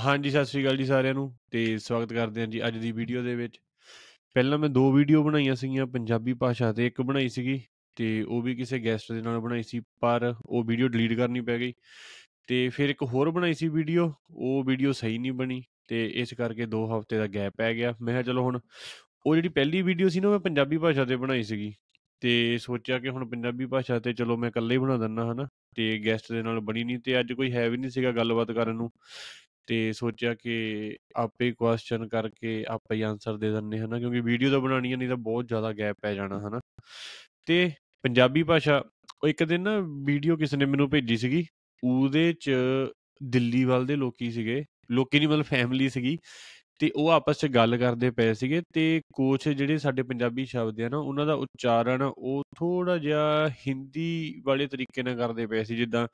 ਹਾਂਜੀ ਸਤਿ ਸ਼੍ਰੀ ਅਕਾਲ ਜੀ ਸਾਰਿਆਂ ਨੂੰ ਤੇ ਸਵਾਗਤ ਕਰਦੇ ਹਾਂ ਜੀ ਅੱਜ ਦੀ ਵੀਡੀਓ ਦੇ ਵਿੱਚ ਪਹਿਲਾਂ ਮੈਂ ਦੋ ਵੀਡੀਓ ਬਣਾਈਆਂ ਸੀਗੀਆਂ ਪੰਜਾਬੀ ਭਾਸ਼ਾ ਤੇ ਇੱਕ ਬਣਾਈ ਸੀਗੀ ਤੇ ਉਹ ਵੀ ਕਿਸੇ ਗੈਸਟ ਦੇ ਨਾਲ ਬਣਾਈ ਸੀ ਪਰ ਉਹ ਵੀਡੀਓ ਡਿਲੀਟ ਕਰਨੀ ਪੈ ਗਈ ਤੇ ਫਿਰ ਇੱਕ ਹੋਰ ਬਣਾਈ ਸੀ ਵੀਡੀਓ ਉਹ ਵੀਡੀਓ ਸਹੀ ਨਹੀਂ ਬਣੀ ਤੇ ਇਸ ਕਰਕੇ 2 ਹਫ਼ਤੇ ਦਾ ਗੈਪ ਪੈ ਗਿਆ ਮੈਂ ਕਿਹਾ ਚਲੋ ਹੁਣ ਉਹ ਜਿਹੜੀ ਪਹਿਲੀ ਵੀਡੀਓ ਸੀ ਨਾ ਮੈਂ ਪੰਜਾਬੀ ਭਾਸ਼ਾ ਤੇ ਬਣਾਈ ਸੀਗੀ ਤੇ ਸੋਚਿਆ ਕਿ ਹੁਣ ਪੰਜਾਬੀ ਭਾਸ਼ਾ ਤੇ ਚਲੋ ਮੈਂ ਇਕੱਲੇ ਹੀ ਬਣਾ ਦਿੰਨਾ ਹਨਾ ਤੇ ਗੈਸਟ ਦੇ ਨਾਲ ਬਣੀ ਨਹੀਂ ਤੇ ਅੱਜ ਕੋਈ ਹੈ ਵੀ ਨਹੀਂ ਸੀਗਾ ਗੱਲਬਾਤ ਕਰਨ ਨੂੰ ਤੇ ਸੋਚਿਆ ਕਿ ਆਪੇ ਕੁਐਸਚਨ ਕਰਕੇ ਆਪੇ ਹੀ ਆਨਸਰ ਦੇ ਦਿੰਨੇ ਹਨਾ ਕਿਉਂਕਿ ਵੀਡੀਓ ਤਾਂ ਬਣਾਣੀ ਨਹੀਂ ਤਾਂ ਬਹੁਤ ਜ਼ਿਆਦਾ ਗੈਪ ਪੈ ਜਾਣਾ ਹਨਾ ਤੇ ਪੰਜਾਬੀ ਭਾਸ਼ਾ ਉਹ ਇੱਕ ਦਿਨ ਨਾ ਵੀਡੀਓ ਕਿਸੇ ਨੇ ਮੈਨੂੰ ਭੇਜੀ ਸੀਗੀ ਉਹਦੇ ਚ ਦਿੱਲੀ ਵਾਲ ਦੇ ਲੋਕੀ ਸੀਗੇ ਲੋਕੀ ਨਹੀਂ ਮਤਲਬ ਫੈਮਿਲੀ ਸੀਗੀ ਤੇ ਉਹ ਆਪਸ ਵਿੱਚ ਗੱਲ ਕਰਦੇ ਪਏ ਸੀਗੇ ਤੇ ਕੋਚ ਜਿਹੜੇ ਸਾਡੇ ਪੰਜਾਬੀ ਸ਼ਬਦ ਆ ਨਾ ਉਹਨਾਂ ਦਾ ਉਚਾਰਨ ਉਹ ਥੋੜਾ ਜਿਹਾ ਹਿੰਦੀ ਵਾਲੇ ਤਰੀਕੇ ਨਾਲ ਕਰਦੇ ਪਏ ਸੀ ਜਿੱਦਾਂ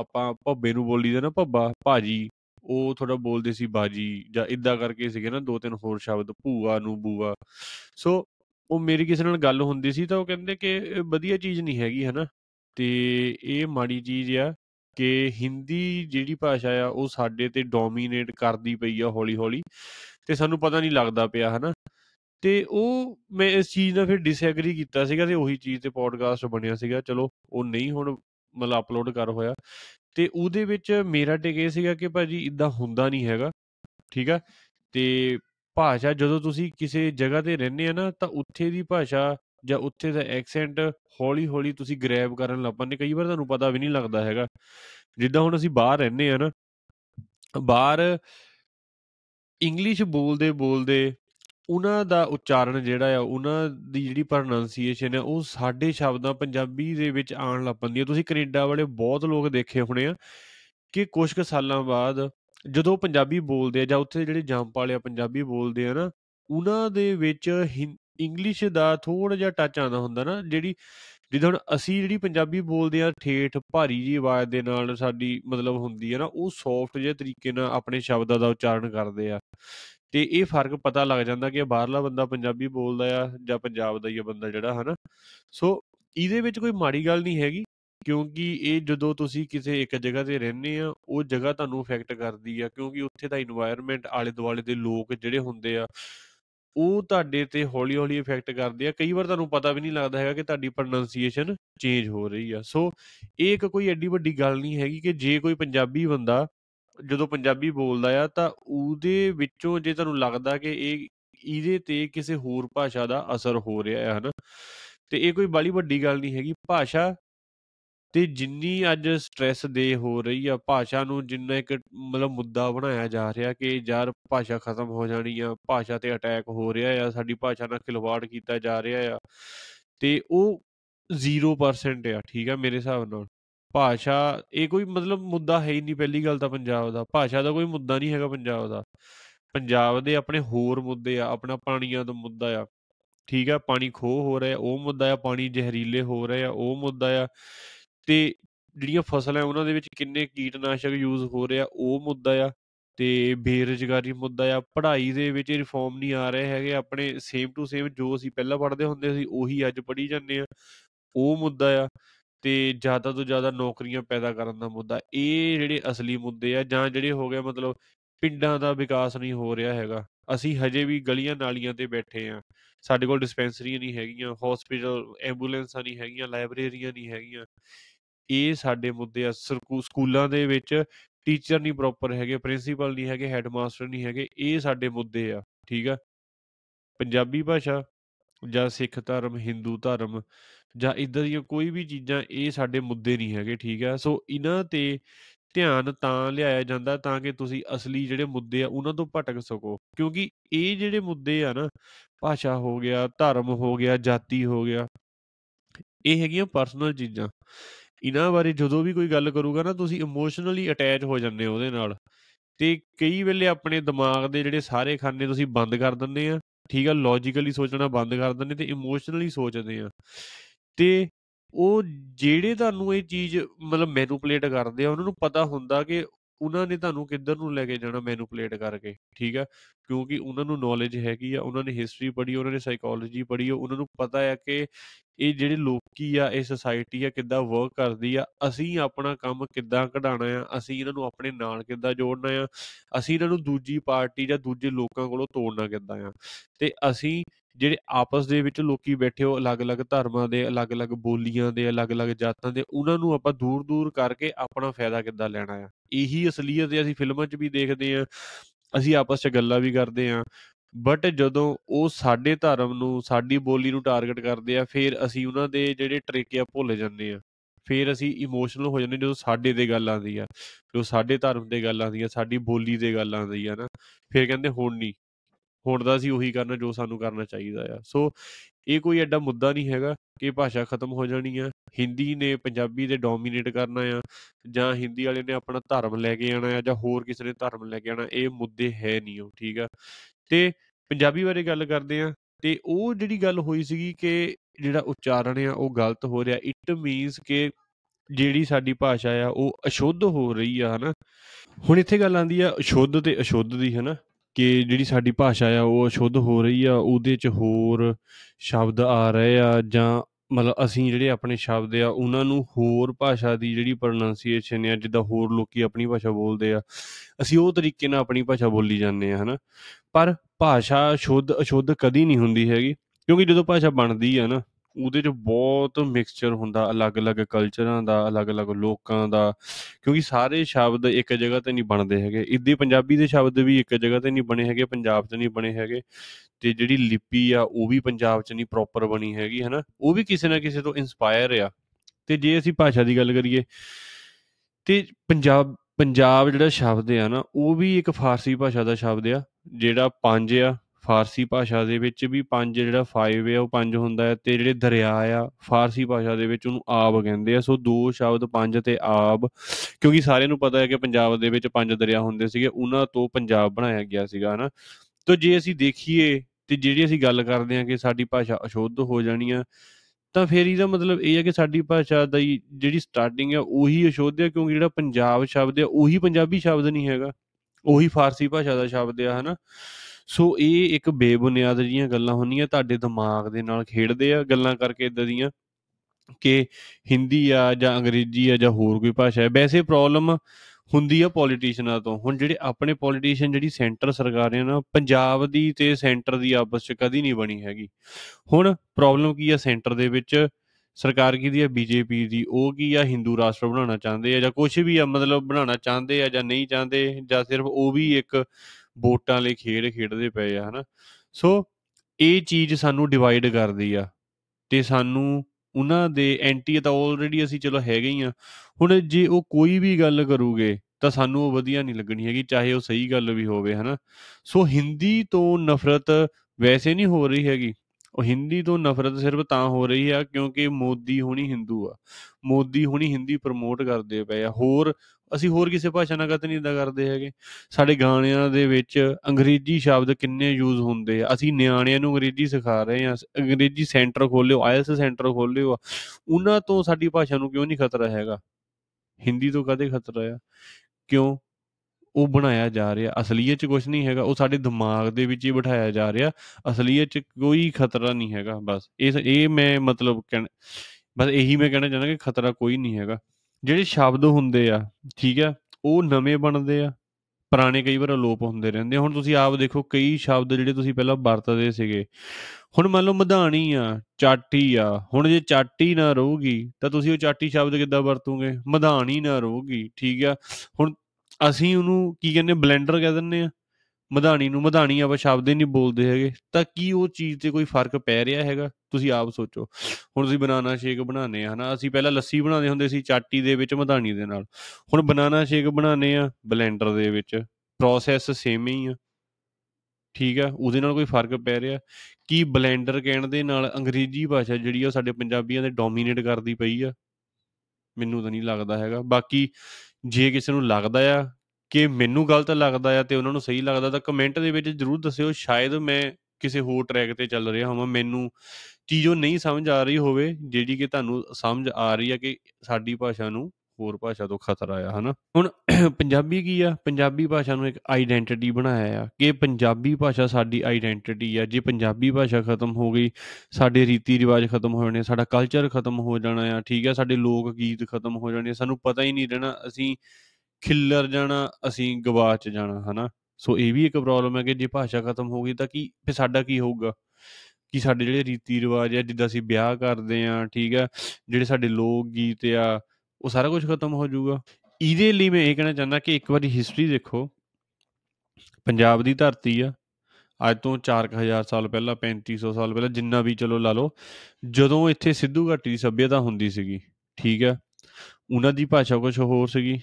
ਆਪਾਂ ਭੱਬੇ ਨੂੰ ਬੋਲੀਦੇ ਨਾ ਭੱਬਾ ਭਾਜੀ ਉਹ ਥੋੜਾ ਬੋਲਦੇ ਸੀ ਬਾਜੀ ਜਾਂ ਇਦਾਂ ਕਰਕੇ ਸੀਗੇ ਨਾ ਦੋ ਤਿੰਨ ਹੋਰ ਸ਼ਬਦ ਭੂਆ ਨੂੰ ਬੂਆ ਸੋ ਉਹ ਮੇਰੀ ਕਿਸੇ ਨਾਲ ਗੱਲ ਹੁੰਦੀ ਸੀ ਤਾਂ ਉਹ ਕਹਿੰਦੇ ਕਿ ਵਧੀਆ ਚੀਜ਼ ਨਹੀਂ ਹੈਗੀ ਹਨਾ ਤੇ ਇਹ ਮਾੜੀ ਚੀਜ਼ ਆ ਕਿ ਹਿੰਦੀ ਜਿਹੜੀ ਭਾਸ਼ਾ ਆ ਉਹ ਸਾਡੇ ਤੇ ਡੋਮੀਨੇਟ ਕਰਦੀ ਪਈ ਆ ਹੌਲੀ-ਹੌਲੀ ਤੇ ਸਾਨੂੰ ਪਤਾ ਨਹੀਂ ਲੱਗਦਾ ਪਿਆ ਹਨਾ ਤੇ ਉਹ ਮੈਂ ਇਸ ਚੀਜ਼ ਨਾਲ ਫਿਰ ਡਿਸਐਗਰੀ ਕੀਤਾ ਸੀਗਾ ਤੇ ਉਹੀ ਚੀਜ਼ ਤੇ ਪੋਡਕਾਸਟ ਬਣਿਆ ਸੀਗਾ ਚਲੋ ਉਹ ਨਹੀਂ ਹੁਣ ਮਤਲਬ ਅਪਲੋਡ ਕਰ ਹੋਇਆ ਤੇ ਉਹਦੇ ਵਿੱਚ ਮੇਰਾ ਟੇਕ ਇਹ ਸੀਗਾ ਕਿ ਭਾਜੀ ਇਦਾਂ ਹੁੰਦਾ ਨਹੀਂ ਹੈਗਾ ਠੀਕ ਆ ਤੇ ਭਾਸ਼ਾ ਜਦੋਂ ਤੁਸੀਂ ਕਿਸੇ ਜਗ੍ਹਾ ਤੇ ਰਹਿੰਦੇ ਆ ਨਾ ਤਾਂ ਉੱਥੇ ਦੀ ਭਾਸ਼ਾ ਜਾਂ ਉੱਥੇ ਦਾ ਐਕਸੈਂਟ ਹੌਲੀ-ਹੌਲੀ ਤੁਸੀਂ ਗ੍ਰੈਬ ਕਰਨ ਲੱਗ ਪੰਨੇ ਕਈ ਵਾਰ ਤੁਹਾਨੂੰ ਪਤਾ ਵੀ ਨਹੀਂ ਲੱਗਦਾ ਹੈਗਾ ਜਿੱਦਾਂ ਹੁਣ ਅਸੀਂ ਬਾਹਰ ਰਹਿੰਦੇ ਆ ਨਾ ਬਾਹਰ ਇੰਗਲਿਸ਼ ਬੋਲਦੇ ਬੋਲਦੇ ਉਹਨਾਂ ਦਾ ਉਚਾਰਨ ਜਿਹੜਾ ਆ ਉਹਨਾਂ ਦੀ ਜਿਹੜੀ ਪ੍ਰੋਨਾਂਸੀਏਸ਼ਨ ਹੈ ਉਹ ਸਾਡੇ ਸ਼ਬਦਾਂ ਪੰਜਾਬੀ ਦੇ ਵਿੱਚ ਆਉਣ ਲੱਪੰਦੀ ਹੈ ਤੁਸੀਂ ਕੈਨੇਡਾ ਵਾਲੇ ਬਹੁਤ ਲੋਕ ਦੇਖੇ ਹੋਣੇ ਆ ਕਿ ਕੁਝ ਕੁ ਸਾਲਾਂ ਬਾਅਦ ਜਦੋਂ ਪੰਜਾਬੀ ਬੋਲਦੇ ਆ ਜਾਂ ਉੱਥੇ ਜਿਹੜੇ ਜੰਪ ਵਾਲੇ ਆ ਪੰਜਾਬੀ ਬੋਲਦੇ ਆ ਨਾ ਉਹਨਾਂ ਦੇ ਵਿੱਚ ਇੰਗਲਿਸ਼ ਦਾ ਥੋੜਾ ਜਿਹਾ ਟੱਚ ਆਉਂਦਾ ਹੁੰਦਾ ਨਾ ਜਿਹੜੀ ਜਿਦੋਂ ਅਸੀਂ ਜਿਹੜੀ ਪੰਜਾਬੀ ਬੋਲਦੇ ਆ ਠੇਠ ਭਾਰੀ ਜੀ ਆਵਾਜ਼ ਦੇ ਨਾਲ ਸਾਡੀ ਮਤਲਬ ਹੁੰਦੀ ਹੈ ਨਾ ਉਹ ਸੌਫਟ ਜਿਹੇ ਤਰੀਕੇ ਨਾਲ ਆਪਣੇ ਸ਼ਬਦਾਂ ਦਾ ਉਚਾਰਨ ਕਰਦੇ ਆ ਤੇ ਇਹ ਫਰਕ ਪਤਾ ਲੱਗ ਜਾਂਦਾ ਕਿ ਬਾਹਰਲਾ ਬੰਦਾ ਪੰਜਾਬੀ ਬੋਲਦਾ ਆ ਜਾਂ ਪੰਜਾਬ ਦਾ ਹੀ ਆ ਬੰਦਾ ਜਿਹੜਾ ਹਨਾ ਸੋ ਇਹਦੇ ਵਿੱਚ ਕੋਈ ਮਾੜੀ ਗੱਲ ਨਹੀਂ ਹੈਗੀ ਕਿਉਂਕਿ ਇਹ ਜਦੋਂ ਤੁਸੀਂ ਕਿਸੇ ਇੱਕ ਜਗ੍ਹਾ ਤੇ ਰਹਿੰਦੇ ਆ ਉਹ ਜਗ੍ਹਾ ਤੁਹਾਨੂੰ ਇਫੈਕਟ ਕਰਦੀ ਆ ਕਿਉਂਕਿ ਉੱਥੇ ਦਾ এনवायरमेंट ਆਲੇ ਦੁਆਲੇ ਦੇ ਲੋਕ ਜਿਹੜੇ ਹੁੰਦੇ ਆ ਉਹ ਤੁਹਾਡੇ ਤੇ ਹੌਲੀ-ਹੌਲੀ ਇਫੈਕਟ ਕਰਦੇ ਆ ਕਈ ਵਾਰ ਤੁਹਾਨੂੰ ਪਤਾ ਵੀ ਨਹੀਂ ਲੱਗਦਾ ਹੈਗਾ ਕਿ ਤੁਹਾਡੀ ਪ੍ਰੋਨੰਸੀਏਸ਼ਨ ਚੇਂਜ ਹੋ ਰਹੀ ਆ ਸੋ ਇਹ ਇੱਕ ਕੋਈ ਐਡੀ ਵੱਡੀ ਗੱਲ ਨਹੀਂ ਹੈਗੀ ਕਿ ਜੇ ਕੋਈ ਪੰਜਾਬੀ ਬੰਦਾ ਜਦੋਂ ਪੰਜਾਬੀ ਬੋਲਦਾ ਆ ਤਾਂ ਉਹਦੇ ਵਿੱਚੋਂ ਜੇ ਤੁਹਾਨੂੰ ਲੱਗਦਾ ਕਿ ਇਹ ਇਹਦੇ ਤੇ ਕਿਸੇ ਹੋਰ ਭਾਸ਼ਾ ਦਾ ਅਸਰ ਹੋ ਰਿਹਾ ਹੈ ਹਨਾ ਤੇ ਇਹ ਕੋਈ ਬਾਲੀ ਵੱਡੀ ਗੱਲ ਨਹੀਂ ਹੈਗੀ ਭਾਸ਼ਾ ਤੇ ਜਿੰਨੀ ਅੱਜ ਸਟ्रेस ਦੇ ਹੋ ਰਹੀ ਆ ਭਾਸ਼ਾ ਨੂੰ ਜਿੰਨਾ ਇੱਕ ਮਤਲਬ ਮੁੱਦਾ ਬਣਾਇਆ ਜਾ ਰਿਹਾ ਕਿ ਯਾਰ ਭਾਸ਼ਾ ਖਤਮ ਹੋ ਜਾਣੀ ਆ ਭਾਸ਼ਾ ਤੇ ਅਟੈਕ ਹੋ ਰਿਹਾ ਆ ਸਾਡੀ ਭਾਸ਼ਾ ਨਾਲ ਖਿਲਵਾੜ ਕੀਤਾ ਜਾ ਰਿਹਾ ਆ ਤੇ ਉਹ 0% ਆ ਠੀਕ ਆ ਮੇਰੇ ਹਿਸਾਬ ਨਾਲ ਭਾਸ਼ਾ ਇਹ ਕੋਈ ਮਤਲਬ ਮੁੱਦਾ ਹੈ ਹੀ ਨਹੀਂ ਪਹਿਲੀ ਗੱਲ ਤਾਂ ਪੰਜਾਬ ਦਾ ਭਾਸ਼ਾ ਦਾ ਕੋਈ ਮੁੱਦਾ ਨਹੀਂ ਹੈਗਾ ਪੰਜਾਬ ਦਾ ਪੰਜਾਬ ਦੇ ਆਪਣੇ ਹੋਰ ਮੁੱਦੇ ਆ ਆਪਣਾ ਪਾਣੀਆਂ ਦਾ ਮੁੱਦਾ ਆ ਠੀਕ ਆ ਪਾਣੀ ਖੋ ਹੋ ਰਿਹਾ ਉਹ ਮੁੱਦਾ ਆ ਪਾਣੀ ਜ਼ਹਿਰੀਲੇ ਹੋ ਰਿਹਾ ਉਹ ਮੁੱਦਾ ਆ ਤੇ ਜਿਹੜੀਆਂ ਫਸਲਾਂ ਉਹਨਾਂ ਦੇ ਵਿੱਚ ਕਿੰਨੇ ਕੀਟਨਾਸ਼ਕ ਯੂਜ਼ ਹੋ ਰਿਹਾ ਉਹ ਮੁੱਦਾ ਆ ਤੇ ਬੇਰੋਜ਼ਗਾਰੀ ਮੁੱਦਾ ਆ ਪੜ੍ਹਾਈ ਦੇ ਵਿੱਚ ਰਿਫਾਰਮ ਨਹੀਂ ਆ ਰਹੇ ਹੈਗੇ ਆਪਣੇ ਸੇਮ ਟੂ ਸੇਮ ਜੋ ਅਸੀਂ ਪਹਿਲਾਂ ਪੜ੍ਹਦੇ ਹੁੰਦੇ ਸੀ ਉਹੀ ਅੱਜ ਪੜ੍ਹੀ ਜਾਂਦੇ ਆ ਉਹ ਮੁੱਦਾ ਆ ਤੇ ਜ਼ਿਆਦਾ ਤੋਂ ਜ਼ਿਆਦਾ ਨੌਕਰੀਆਂ ਪੈਦਾ ਕਰਨ ਦਾ ਮੁੱਦਾ ਇਹ ਜਿਹੜੇ ਅਸਲੀ ਮੁੱਦੇ ਆ ਜਾਂ ਜਿਹੜੇ ਹੋ ਗਏ ਮਤਲਬ ਪਿੰਡਾਂ ਦਾ ਵਿਕਾਸ ਨਹੀਂ ਹੋ ਰਿਹਾ ਹੈਗਾ ਅਸੀਂ ਹਜੇ ਵੀ ਗਲੀਆਂ ਨਾਲੀਆਂ ਤੇ ਬੈਠੇ ਆ ਸਾਡੇ ਕੋਲ ਡਿਸਪੈਂਸਰੀਆਂ ਨਹੀਂ ਹੈਗੀਆਂ ਹਸਪੀਟਲ ਐਂਬੂਲੈਂਸਾਂ ਨਹੀਂ ਹੈਗੀਆਂ ਲਾਇਬ੍ਰੇਰੀਆਂ ਨਹੀਂ ਹੈਗੀਆਂ ਇਹ ਸਾਡੇ ਮੁੱਦੇ ਆ ਸਕੂਲਾਂ ਦੇ ਵਿੱਚ ਟੀਚਰ ਨਹੀਂ ਪ੍ਰੋਪਰ ਹੈਗੇ ਪ੍ਰਿੰਸੀਪਲ ਨਹੀਂ ਹੈਗੇ ਹੈਡਮਾਸਟਰ ਨਹੀਂ ਹੈਗੇ ਇਹ ਸਾਡੇ ਮੁੱਦੇ ਆ ਠੀਕ ਆ ਪੰਜਾਬੀ ਭਾਸ਼ਾ ਜਾਂ ਸਿੱਖ ਧਰਮ ਹਿੰਦੂ ਧਰਮ ਜਾਂ ਇਦਾਂ ਦੀਆਂ ਕੋਈ ਵੀ ਚੀਜ਼ਾਂ ਇਹ ਸਾਡੇ ਮੁੱਦੇ ਨਹੀਂ ਹੈਗੇ ਠੀਕ ਹੈ ਸੋ ਇਹਨਾਂ ਤੇ ਧਿਆਨ ਤਾਂ ਲਿਆਇਆ ਜਾਂਦਾ ਤਾਂ ਕਿ ਤੁਸੀਂ ਅਸਲੀ ਜਿਹੜੇ ਮੁੱਦੇ ਆ ਉਹਨਾਂ ਤੋਂ ਭਟਕ ਸਕੋ ਕਿਉਂਕਿ ਇਹ ਜਿਹੜੇ ਮੁੱਦੇ ਆ ਨਾ ਭਾਸ਼ਾ ਹੋ ਗਿਆ ਧਰਮ ਹੋ ਗਿਆ ਜਾਤੀ ਹੋ ਗਿਆ ਇਹ ਹੈਗੀਆਂ ਪਰਸਨਲ ਚੀਜ਼ਾਂ ਇਹਨਾਂ ਬਾਰੇ ਜਦੋਂ ਵੀ ਕੋਈ ਗੱਲ ਕਰੂਗਾ ਨਾ ਤੁਸੀਂ ਇਮੋਸ਼ਨਲੀ ਅਟੈਚ ਹੋ ਜਾਂਦੇ ਹੋ ਉਹਦੇ ਨਾਲ ਤੇ ਕਈ ਵੇਲੇ ਆਪਣੇ ਦਿਮਾਗ ਦੇ ਜਿਹੜੇ ਸਾਰੇ ਖਾਨੇ ਤੁਸੀਂ ਬੰਦ ਕਰ ਦਿੰਦੇ ਆ ਠੀਕ ਆ ਲੌਜੀਕਲੀ ਸੋਚਣਾ ਬੰਦ ਕਰ ਦਿੰਦੇ ਤੇ ਇਮੋਸ਼ਨਲੀ ਸੋਚਦੇ ਆ ਤੇ ਉਹ ਜਿਹੜੇ ਤੁਹਾਨੂੰ ਇਹ ਚੀਜ਼ ਮਤਲਬ ਮੈਨੂਪਲੇਟ ਕਰਦੇ ਆ ਉਹਨਾਂ ਨੂੰ ਪਤਾ ਹੁੰਦਾ ਕਿ ਉਹਨਾਂ ਨੇ ਤੁਹਾਨੂੰ ਕਿੱਧਰ ਨੂੰ ਲੈ ਕੇ ਜਾਣਾ ਮੈਨੂਪਲੇਟ ਕਰਕੇ ਠੀਕ ਆ ਕਿਉਂਕਿ ਉਹਨਾਂ ਨੂੰ ਨੌਲੇਜ ਹੈਗੀ ਆ ਉਹਨਾਂ ਨੇ ਹਿਸਟਰੀ ਪੜ੍ਹੀ ਉਹਨਾਂ ਨੇ ਸਾਈਕੋਲੋਜੀ ਪੜ੍ਹੀ ਉਹਨਾਂ ਨੂੰ ਪਤਾ ਆ ਕਿ ਇਹ ਜਿਹੜੇ ਲੋਕੀ ਆ ਇਹ ਸੋਸਾਇਟੀ ਆ ਕਿੱਦਾਂ ਵਰਕ ਕਰਦੀ ਆ ਅਸੀਂ ਆਪਣਾ ਕੰਮ ਕਿੱਦਾਂ ਕਢਾਣਾ ਆ ਅਸੀਂ ਇਹਨਾਂ ਨੂੰ ਆਪਣੇ ਨਾਲ ਕਿੱਦਾਂ ਜੋੜਨਾ ਆ ਅਸੀਂ ਇਹਨਾਂ ਨੂੰ ਦੂਜੀ ਪਾਰਟੀ ਜਾਂ ਦੂਜੇ ਲੋਕਾਂ ਕੋਲੋਂ ਤੋੜਨਾ ਕਿੱਦਾਂ ਆ ਤੇ ਅਸੀਂ ਜਿਹੜੇ ਆਪਸ ਦੇ ਵਿੱਚ ਲੋਕੀ ਬੈਠੇ ਹੋ ਅਲੱਗ-ਅਲੱਗ ਧਰਮਾਂ ਦੇ ਅਲੱਗ-ਅਲੱਗ ਬੋਲੀਆਂ ਦੇ ਅਲੱਗ-ਅਲੱਗ ਜਾਤਾਂ ਦੇ ਉਹਨਾਂ ਨੂੰ ਆਪਾਂ ਦੂਰ-ਦੂਰ ਕਰਕੇ ਆਪਣਾ ਫਾਇਦਾ ਕਿੱਦਾਂ ਲੈਣਾ ਆ ਇਹੀ ਅਸਲੀਅਤ ਹੈ ਅਸੀਂ ਫਿਲਮਾਂ 'ਚ ਵੀ ਦੇਖਦੇ ਆ ਅਸੀਂ ਆਪਸ 'ਚ ਗੱਲਾਂ ਵੀ ਕਰਦੇ ਆ ਬਟ ਜਦੋਂ ਉਹ ਸਾਡੇ ਧਰਮ ਨੂੰ ਸਾਡੀ ਬੋਲੀ ਨੂੰ ਟਾਰਗੇਟ ਕਰਦੇ ਆ ਫਿਰ ਅਸੀਂ ਉਹਨਾਂ ਦੇ ਜਿਹੜੇ ਟ੍ਰਿਕ ਆ ਭੁੱਲ ਜਾਂਦੇ ਆ ਫਿਰ ਅਸੀਂ ਇਮੋਸ਼ਨਲ ਹੋ ਜਾਂਦੇ ਜਦੋਂ ਸਾਡੇ ਦੇ ਗੱਲਾਂ ਆਉਂਦੀ ਆ ਜੋ ਸਾਡੇ ਧਰਮ ਦੇ ਗੱਲਾਂ ਆਉਂਦੀ ਆ ਸਾਡੀ ਬੋਲੀ ਦੇ ਗੱਲਾਂ ਆਉਂਦੀ ਆ ਨਾ ਫਿਰ ਕਹਿੰਦੇ ਹੁਣ ਨਹੀਂ ਹੁਣ ਦਾ ਸੀ ਉਹੀ ਕਰਨਾ ਜੋ ਸਾਨੂੰ ਕਰਨਾ ਚਾਹੀਦਾ ਆ ਸੋ ਇਹ ਕੋਈ ਐਡਾ ਮੁੱਦਾ ਨਹੀਂ ਹੈਗਾ ਕਿ ਭਾਸ਼ਾ ਖਤਮ ਹੋ ਜਾਣੀ ਆ ਹਿੰਦੀ ਨੇ ਪੰਜਾਬੀ ਦੇ ਡੋਮੀਨੇਟ ਕਰਨਾ ਆ ਜਾਂ ਹਿੰਦੀ ਵਾਲੇ ਨੇ ਆਪਣਾ ਧਰਮ ਲੈ ਕੇ ਆਣਾ ਆ ਜਾਂ ਹੋਰ ਕਿਸੇ ਨੇ ਧਰਮ ਲੈ ਕੇ ਆਣਾ ਇਹ ਮੁੱਦੇ ਹੈ ਨਹੀਂ ਉਹ ਠੀਕ ਆ ਤੇ ਪੰਜਾਬੀ ਬਾਰੇ ਗੱਲ ਕਰਦੇ ਆ ਤੇ ਉਹ ਜਿਹੜੀ ਗੱਲ ਹੋਈ ਸੀਗੀ ਕਿ ਜਿਹੜਾ ਉਚਾਰਨ ਆ ਉਹ ਗਲਤ ਹੋ ਰਿਹਾ ਇਟ ਮੀਨਸ ਕਿ ਜਿਹੜੀ ਸਾਡੀ ਭਾਸ਼ਾ ਆ ਉਹ ਅਸ਼ੁੱਧ ਹੋ ਰਹੀ ਆ ਹਨਾ ਹੁਣ ਇੱਥੇ ਗੱਲ ਆਂਦੀ ਆ ਸ਼ੁੱਧ ਤੇ ਅਸ਼ੁੱਧ ਦੀ ਹਨਾ ਕਿ ਜਿਹੜੀ ਸਾਡੀ ਭਾਸ਼ਾ ਆ ਉਹ ਸ਼ੁੱਧ ਹੋ ਰਹੀ ਆ ਉਹਦੇ ਚ ਹੋਰ ਸ਼ਬਦ ਆ ਰਹੇ ਆ ਜਾਂ ਮਤਲਬ ਅਸੀਂ ਜਿਹੜੇ ਆਪਣੇ ਸ਼ਬਦ ਆ ਉਹਨਾਂ ਨੂੰ ਹੋਰ ਭਾਸ਼ਾ ਦੀ ਜਿਹੜੀ ਪ੍ਰੋਨਾਂਸੀਏਸ਼ਨ ਆ ਜਿੱਦਾਂ ਹੋਰ ਲੋਕੀ ਆਪਣੀ ਭਾਸ਼ਾ ਬੋਲਦੇ ਆ ਅਸੀਂ ਉਹ ਤਰੀਕੇ ਨਾਲ ਆਪਣੀ ਭਾਸ਼ਾ ਬੋਲੀ ਜਾਂਦੇ ਆ ਹਨਾ ਪਰ ਭਾਸ਼ਾ ਸ਼ੁੱਧ ਅਸ਼ੁੱਧ ਕਦੀ ਨਹੀਂ ਹੁੰਦੀ ਹੈਗੀ ਕਿਉਂਕਿ ਜਦੋਂ ਭਾਸ਼ਾ ਬਣਦੀ ਆ ਨਾ ਉਹਦੇ 'ਚ ਬਹੁਤ ਮਿਕਸਚਰ ਹੁੰਦਾ ਅਲੱਗ-ਅਲੱਗ ਕਲਚਰਾਂ ਦਾ ਅਲੱਗ-ਅਲੱਗ ਲੋਕਾਂ ਦਾ ਕਿਉਂਕਿ ਸਾਰੇ ਸ਼ਬਦ ਇੱਕ ਜਗ੍ਹਾ ਤੇ ਨਹੀਂ ਬਣਦੇ ਹੈਗੇ ਇਦਾਂ ਪੰਜਾਬੀ ਦੇ ਸ਼ਬਦ ਵੀ ਇੱਕ ਜਗ੍ਹਾ ਤੇ ਨਹੀਂ ਬਣੇ ਹੈਗੇ ਪੰਜਾਬ 'ਚ ਨਹੀਂ ਬਣੇ ਹੈਗੇ ਤੇ ਜਿਹੜੀ ਲਿਪੀ ਆ ਉਹ ਵੀ ਪੰਜਾਬ 'ਚ ਨਹੀਂ ਪ੍ਰੋਪਰ ਬਣੀ ਹੈਗੀ ਹਨਾ ਉਹ ਵੀ ਕਿਸੇ ਨਾ ਕਿਸੇ ਤੋਂ ਇਨਸਪਾਇਰ ਆ ਤੇ ਜੇ ਅਸੀਂ ਭਾਸ਼ਾ ਦੀ ਗੱਲ ਕਰੀਏ ਤੇ ਪੰਜਾਬ ਪੰਜਾਬ ਜਿਹੜਾ ਸ਼ਬਦ ਆ ਨਾ ਉਹ ਵੀ ਇੱਕ ਫਾਰਸੀ ਭਾਸ਼ਾ ਦਾ ਸ਼ਬਦ ਆ ਜਿਹੜਾ ਪੰਜ ਆ ਫਾਰਸੀ ਭਾਸ਼ਾ ਦੇ ਵਿੱਚ ਵੀ ਪੰਜ ਜਿਹੜਾ 5 ਹੈ ਉਹ ਪੰਜ ਹੁੰਦਾ ਹੈ ਤੇ ਜਿਹੜੇ ਦਰਿਆ ਆ ਫਾਰਸੀ ਭਾਸ਼ਾ ਦੇ ਵਿੱਚ ਉਹਨੂੰ ਆਬ ਕਹਿੰਦੇ ਆ ਸੋ ਦੋ ਸ਼ਬਦ ਪੰਜ ਤੇ ਆਬ ਕਿਉਂਕਿ ਸਾਰਿਆਂ ਨੂੰ ਪਤਾ ਹੈ ਕਿ ਪੰਜਾਬ ਦੇ ਵਿੱਚ ਪੰਜ ਦਰਿਆ ਹੁੰਦੇ ਸੀਗੇ ਉਹਨਾਂ ਤੋਂ ਪੰਜਾਬ ਬਣਾਇਆ ਗਿਆ ਸੀਗਾ ਹਨਾ ਤੋ ਜੇ ਅਸੀਂ ਦੇਖੀਏ ਤੇ ਜਿਹੜੀ ਅਸੀਂ ਗੱਲ ਕਰਦੇ ਆ ਕਿ ਸਾਡੀ ਭਾਸ਼ਾ ਅਸ਼ੁੱਧ ਹੋ ਜਾਣੀ ਆ ਤਾਂ ਫਿਰ ਇਹਦਾ ਮਤਲਬ ਇਹ ਹੈ ਕਿ ਸਾਡੀ ਭਾਸ਼ਾ ਦਾ ਜਿਹੜੀ ਸਟਾਰਟਿੰਗ ਹੈ ਉਹੀ ਅਸ਼ੁੱਧ ਹੈ ਕਿਉਂਕਿ ਜਿਹੜਾ ਪੰਜਾਬ ਸ਼ਬਦ ਹੈ ਉਹੀ ਪੰਜਾਬੀ ਸ਼ਬਦ ਨਹੀਂ ਹੈਗਾ ਉਹੀ ਫਾਰਸੀ ਭਾਸ਼ਾ ਦਾ ਸ਼ਬਦ ਹੈ ਹਨਾ ਸੋ ਇਹ ਇੱਕ ਬੇਬੁਨਿਆਦ ਜੀਆਂ ਗੱਲਾਂ ਹੁੰਦੀਆਂ ਤੁਹਾਡੇ ਦਿਮਾਗ ਦੇ ਨਾਲ ਖੇਡਦੇ ਆ ਗੱਲਾਂ ਕਰਕੇ ਇਦਾਂ ਦੀਆਂ ਕਿ ਹਿੰਦੀ ਆ ਜਾਂ ਅੰਗਰੇਜ਼ੀ ਆ ਜਾਂ ਹੋਰ ਕੋਈ ਭਾਸ਼ਾ ਹੈ ਵੈਸੇ ਪ੍ਰੋਬਲਮ ਹੁੰਦੀ ਆ ਪੋਲੀਟੀਸ਼ੀਅਨਾਂ ਤੋਂ ਹੁਣ ਜਿਹੜੇ ਆਪਣੇ ਪੋਲੀਟੀਸ਼ੀਅਨ ਜਿਹੜੀ ਸੈਂਟਰ ਸਰਕਾਰ ਨੇ ਨਾ ਪੰਜਾਬ ਦੀ ਤੇ ਸੈਂਟਰ ਦੀ ਆਪਸ ਵਿੱਚ ਕਦੀ ਨਹੀਂ ਬਣੀ ਹੈਗੀ ਹੁਣ ਪ੍ਰੋਬਲਮ ਕੀ ਆ ਸੈਂਟਰ ਦੇ ਵਿੱਚ ਸਰਕਾਰ ਕੀ ਦੀ ਆ ਬੀਜੇਪੀ ਦੀ ਉਹ ਕੀ ਆ ਹਿੰਦੂ ਰਾਸ਼ਟਰ ਬਣਾਉਣਾ ਚਾਹੁੰਦੇ ਆ ਜਾਂ ਕੁਝ ਵੀ ਆ ਮਤਲਬ ਬਣਾਉਣਾ ਚਾਹੁੰਦੇ ਆ ਜਾਂ ਨਹੀਂ ਚਾਹੁੰਦੇ ਜਾਂ ਸਿਰਫ ਉਹ ਵੀ ਇੱਕ ਵੋਟਾਂ ਲਈ ਖੇਡ ਖੇਡਦੇ ਪਏ ਆ ਹਨਾ ਸੋ ਇਹ ਚੀਜ਼ ਸਾਨੂੰ ਡਿਵਾਈਡ ਕਰਦੀ ਆ ਤੇ ਸਾਨੂੰ ਉਹਨਾਂ ਦੇ ਐਂਟੀ ਤਾਂ ਆਲਰੇਡੀ ਅਸੀਂ ਚਲੋ ਹੈਗੇ ਹੀ ਆ ਹੁਣ ਜੇ ਉਹ ਕੋਈ ਵੀ ਗੱਲ ਕਰੂਗੇ ਤਾਂ ਸਾਨੂੰ ਉਹ ਵਧੀਆ ਨਹੀਂ ਲੱਗਣੀ ਹੈਗੀ ਚਾਹੇ ਉਹ ਸਹੀ ਗੱਲ ਵੀ ਹੋਵੇ ਹਨਾ ਸੋ ਹਿੰਦੀ ਤੋਂ ਨਫ਼ਰਤ ਵੈਸੇ ਨਹੀਂ ਹੋ ਰਹੀ ਹੈਗੀ ਉਹ ਹਿੰਦੀ ਤੋਂ ਨਫ਼ਰਤ ਸਿਰਫ ਤਾਂ ਹੋ ਰਹੀ ਆ ਕਿਉਂਕਿ ਮੋਦੀ ਹੁਣੀ ਹਿੰਦੂ ਆ ਮੋਦੀ ਹੁਣੀ ਹਿੰਦੀ ਪ੍ਰਮੋਟ ਕਰਦੇ ਪਏ ਆ ਹੋਰ ਅਸੀਂ ਹੋਰ ਕਿਸੇ ਭਾਸ਼ਾ ਨਾਲ ਗੱਲ ਨਹੀਂ ਇਦਾਂ ਕਰਦੇ ਹੈਗੇ ਸਾਡੇ ਗਾਣਿਆਂ ਦੇ ਵਿੱਚ ਅੰਗਰੇਜ਼ੀ ਸ਼ਬਦ ਕਿੰਨੇ ਯੂਜ਼ ਹੁੰਦੇ ਆ ਅਸੀਂ ਨਿਆਣਿਆਂ ਨੂੰ ਅੰਗਰੇਜ਼ੀ ਸਿਖਾ ਰਹੇ ਆ ਅੰਗਰੇਜ਼ੀ ਸੈਂਟਰ ਖੋਲਿਓ ਆਇਲਸ ਸੈਂਟਰ ਖੋਲਿਓ ਉਹਨਾਂ ਤੋਂ ਸਾਡੀ ਭਾਸ਼ਾ ਨੂੰ ਕਿਉਂ ਨਹੀਂ ਖਤਰਾ ਹੈਗਾ ਹਿੰਦੀ ਤੋਂ ਕਦੇ ਖਤਰਾ ਆ ਕਿਉਂ ਉਹ ਬਣਾਇਆ ਜਾ ਰਿਹਾ ਅਸਲੀਅਤ 'ਚ ਕੁਝ ਨਹੀਂ ਹੈਗਾ ਉਹ ਸਾਡੇ ਦਿਮਾਗ ਦੇ ਵਿੱਚ ਹੀ ਬਿਠਾਇਆ ਜਾ ਰਿਹਾ ਅਸਲੀਅਤ 'ਚ ਕੋਈ ਖਤਰਾ ਨਹੀਂ ਹੈਗਾ ਬਸ ਇਹ ਇਹ ਮੈਂ ਮਤਲਬ ਬਸ ਇਹੀ ਮੈਂ ਕਹਿਣਾ ਚਾਹੁੰਦਾ ਕਿ ਖਤਰਾ ਕੋਈ ਨਹੀਂ ਹੈਗਾ ਜਿਹੜੇ ਸ਼ਬਦ ਹੁੰਦੇ ਆ ਠੀਕ ਆ ਉਹ ਨਵੇਂ ਬਣਦੇ ਆ ਪੁਰਾਣੇ ਕਈ ਵਾਰ ਅਲੋਪ ਹੁੰਦੇ ਰਹਿੰਦੇ ਹੁਣ ਤੁਸੀਂ ਆਪ ਦੇਖੋ ਕਈ ਸ਼ਬਦ ਜਿਹੜੇ ਤੁਸੀਂ ਪਹਿਲਾਂ ਵਰਤਦੇ ਸੀਗੇ ਹੁਣ ਮੰਨ ਲਓ ਮਧਾਣੀ ਆ ਚਾਟੀ ਆ ਹੁਣ ਜੇ ਚਾਟੀ ਨਾ ਰਹੂਗੀ ਤਾਂ ਤੁਸੀਂ ਉਹ ਚਾਟੀ ਸ਼ਬਦ ਕਿੱਦਾਂ ਵਰਤੋਗੇ ਮਧਾਣੀ ਨਾ ਰਹੂਗੀ ਠੀਕ ਆ ਹੁਣ ਅਸੀਂ ਉਹਨੂੰ ਕੀ ਕਹਿੰਦੇ ਬਲੈਂਡਰ ਕਹਿ ਦਿੰਨੇ ਆ ਮਧਾਣੀ ਨੂੰ ਮਧਾਣੀ ਆਪਾਂ ਸ਼ਬਦ ਹੀ ਨਹੀਂ ਬੋਲਦੇ ਹੈਗੇ ਤਾਂ ਕੀ ਉਹ ਚੀਜ਼ ਤੇ ਕੋਈ ਫਰਕ ਪੈ ਰਿਹਾ ਹੈਗਾ ਤੁਸੀਂ ਆਪ ਸੋਚੋ ਹੁਣ ਤੁਸੀਂ ਬਨਾਨਾ ਸ਼ੇਕ ਬਣਾਣੇ ਆ ਹਨਾ ਅਸੀਂ ਪਹਿਲਾਂ ਲੱਸੀ ਬਣਾਉਂਦੇ ਹੁੰਦੇ ਸੀ ਚਾਟੀ ਦੇ ਵਿੱਚ ਮਧਾਣੀ ਦੇ ਨਾਲ ਹੁਣ ਬਨਾਨਾ ਸ਼ੇਕ ਬਣਾਣੇ ਆ ਬਲੈਂਡਰ ਦੇ ਵਿੱਚ ਪ੍ਰੋਸੈਸ ਸੇਮ ਹੀ ਆ ਠੀਕ ਆ ਉਹਦੇ ਨਾਲ ਕੋਈ ਫਰਕ ਪੈ ਰਿਹਾ ਕੀ ਬਲੈਂਡਰ ਕਹਿਣ ਦੇ ਨਾਲ ਅੰਗਰੇਜ਼ੀ ਭਾਸ਼ਾ ਜਿਹੜੀ ਆ ਸਾਡੇ ਪੰਜਾਬੀਆਂ ਦੇ ਡੋਮੀਨੇਟ ਕਰਦੀ ਪਈ ਆ ਮੈਨੂੰ ਤਾਂ ਨਹੀਂ ਲੱਗਦਾ ਹੈਗਾ ਬਾਕੀ ਜੇ ਕਿਸੇ ਨੂੰ ਲੱਗਦਾ ਆ ਕਿ ਮੈਨੂੰ ਗਲਤ ਲੱਗਦਾ ਆ ਤੇ ਉਹਨਾਂ ਨੂੰ ਸਹੀ ਲੱਗਦਾ ਤਾਂ ਕਮੈਂਟ ਦੇ ਵਿੱਚ ਜਰੂਰ ਦੱਸਿਓ ਸ਼ਾਇਦ ਮੈਂ ਕਿਸੇ ਹੋਰ ਟਰੈਕ ਤੇ ਚੱਲ ਰਿਹਾ ਹਾਂ ਮੈਨੂੰ ਚੀਜ਼ੋ ਨਹੀਂ ਸਮਝ ਆ ਰਹੀ ਹੋਵੇ ਜਿਹੜੀ ਕਿ ਤੁਹਾਨੂੰ ਸਮਝ ਆ ਰਹੀ ਆ ਕਿ ਸਾਡੀ ਭਾਸ਼ਾ ਨੂੰ ਹੋਰ ਭਾਸ਼ਾ ਤੋਂ ਖਤਰਾ ਆ ਹਨਾ ਹੁਣ ਪੰਜਾਬੀ ਕੀ ਆ ਪੰਜਾਬੀ ਭਾਸ਼ਾ ਨੂੰ ਇੱਕ ਆਈਡੈਂਟੀਟੀ ਬਣਾਇਆ ਆ ਕਿ ਪੰਜਾਬੀ ਭਾਸ਼ਾ ਸਾਡੀ ਆਈਡੈਂਟੀਟੀ ਆ ਜੇ ਪੰਜਾਬੀ ਭਾਸ਼ਾ ਖਤਮ ਹੋ ਗਈ ਸਾਡੇ ਰੀਤੀ ਰਿਵਾਜ ਖਤਮ ਹੋ ਜਾਣੇ ਸਾਡਾ ਕਲਚਰ ਖਤਮ ਹੋ ਜਾਣਾ ਆ ਠੀਕ ਆ ਸਾਡੇ ਲੋਕ ਗੀਤ ਖਤਮ ਹੋ ਜਾਣੇ ਸਾਨੂੰ ਪਤਾ ਹੀ ਨਹੀਂ ਰਹਿਣਾ ਅਸੀਂ ਖਿੱਲਰ ਜਾਣਾ ਅਸੀਂ ਗਵਾਚ ਜਾਣਾ ਹਨਾ ਸੋ ਇਹ ਵੀ ਇੱਕ ਪ੍ਰੋਬਲਮ ਹੈ ਕਿ ਜੇ ਭਾਸ਼ਾ ਖਤਮ ਹੋ ਗਈ ਤਾਂ ਕੀ ਫੇ ਸਾਡਾ ਕੀ ਹੋਊਗਾ ਕਿ ਸਾਡੇ ਜਿਹੜੇ ਰੀਤੀ ਰਿਵਾਜ ਆ ਜਿੱਦਾਂ ਅਸੀਂ ਵਿਆਹ ਕਰਦੇ ਆ ਠੀਕ ਆ ਜਿਹੜੇ ਸਾਡੇ ਲੋਕ ਗੀਤ ਆ ਉਹ ਸਾਰਾ ਕੁਝ ਖਤਮ ਹੋ ਜਾਊਗਾ ਇਹਦੇ ਲਈ ਮੈਂ ਇਹ ਕਹਿਣਾ ਚਾਹੁੰਦਾ ਕਿ ਇੱਕ ਵਾਰੀ ਹਿਸਟਰੀ ਦੇਖੋ ਪੰਜਾਬ ਦੀ ਧਰਤੀ ਆ ਅੱਜ ਤੋਂ 4000 ਸਾਲ ਪਹਿਲਾਂ 3500 ਸਾਲ ਪਹਿਲਾਂ ਜਿੰਨਾ ਵੀ ਚਲੋ ਲਾ ਲਓ ਜਦੋਂ ਇੱਥੇ ਸਿੱਧੂ ਘਾਟੀ ਦੀ ਸੱਭਿਅਤਾ ਹੁੰਦੀ ਸੀਗੀ ਠੀਕ ਆ ਉਹਨਾਂ ਦੀ ਭਾਸ਼ਾ ਕੁਝ ਹੋਰ ਸੀਗੀ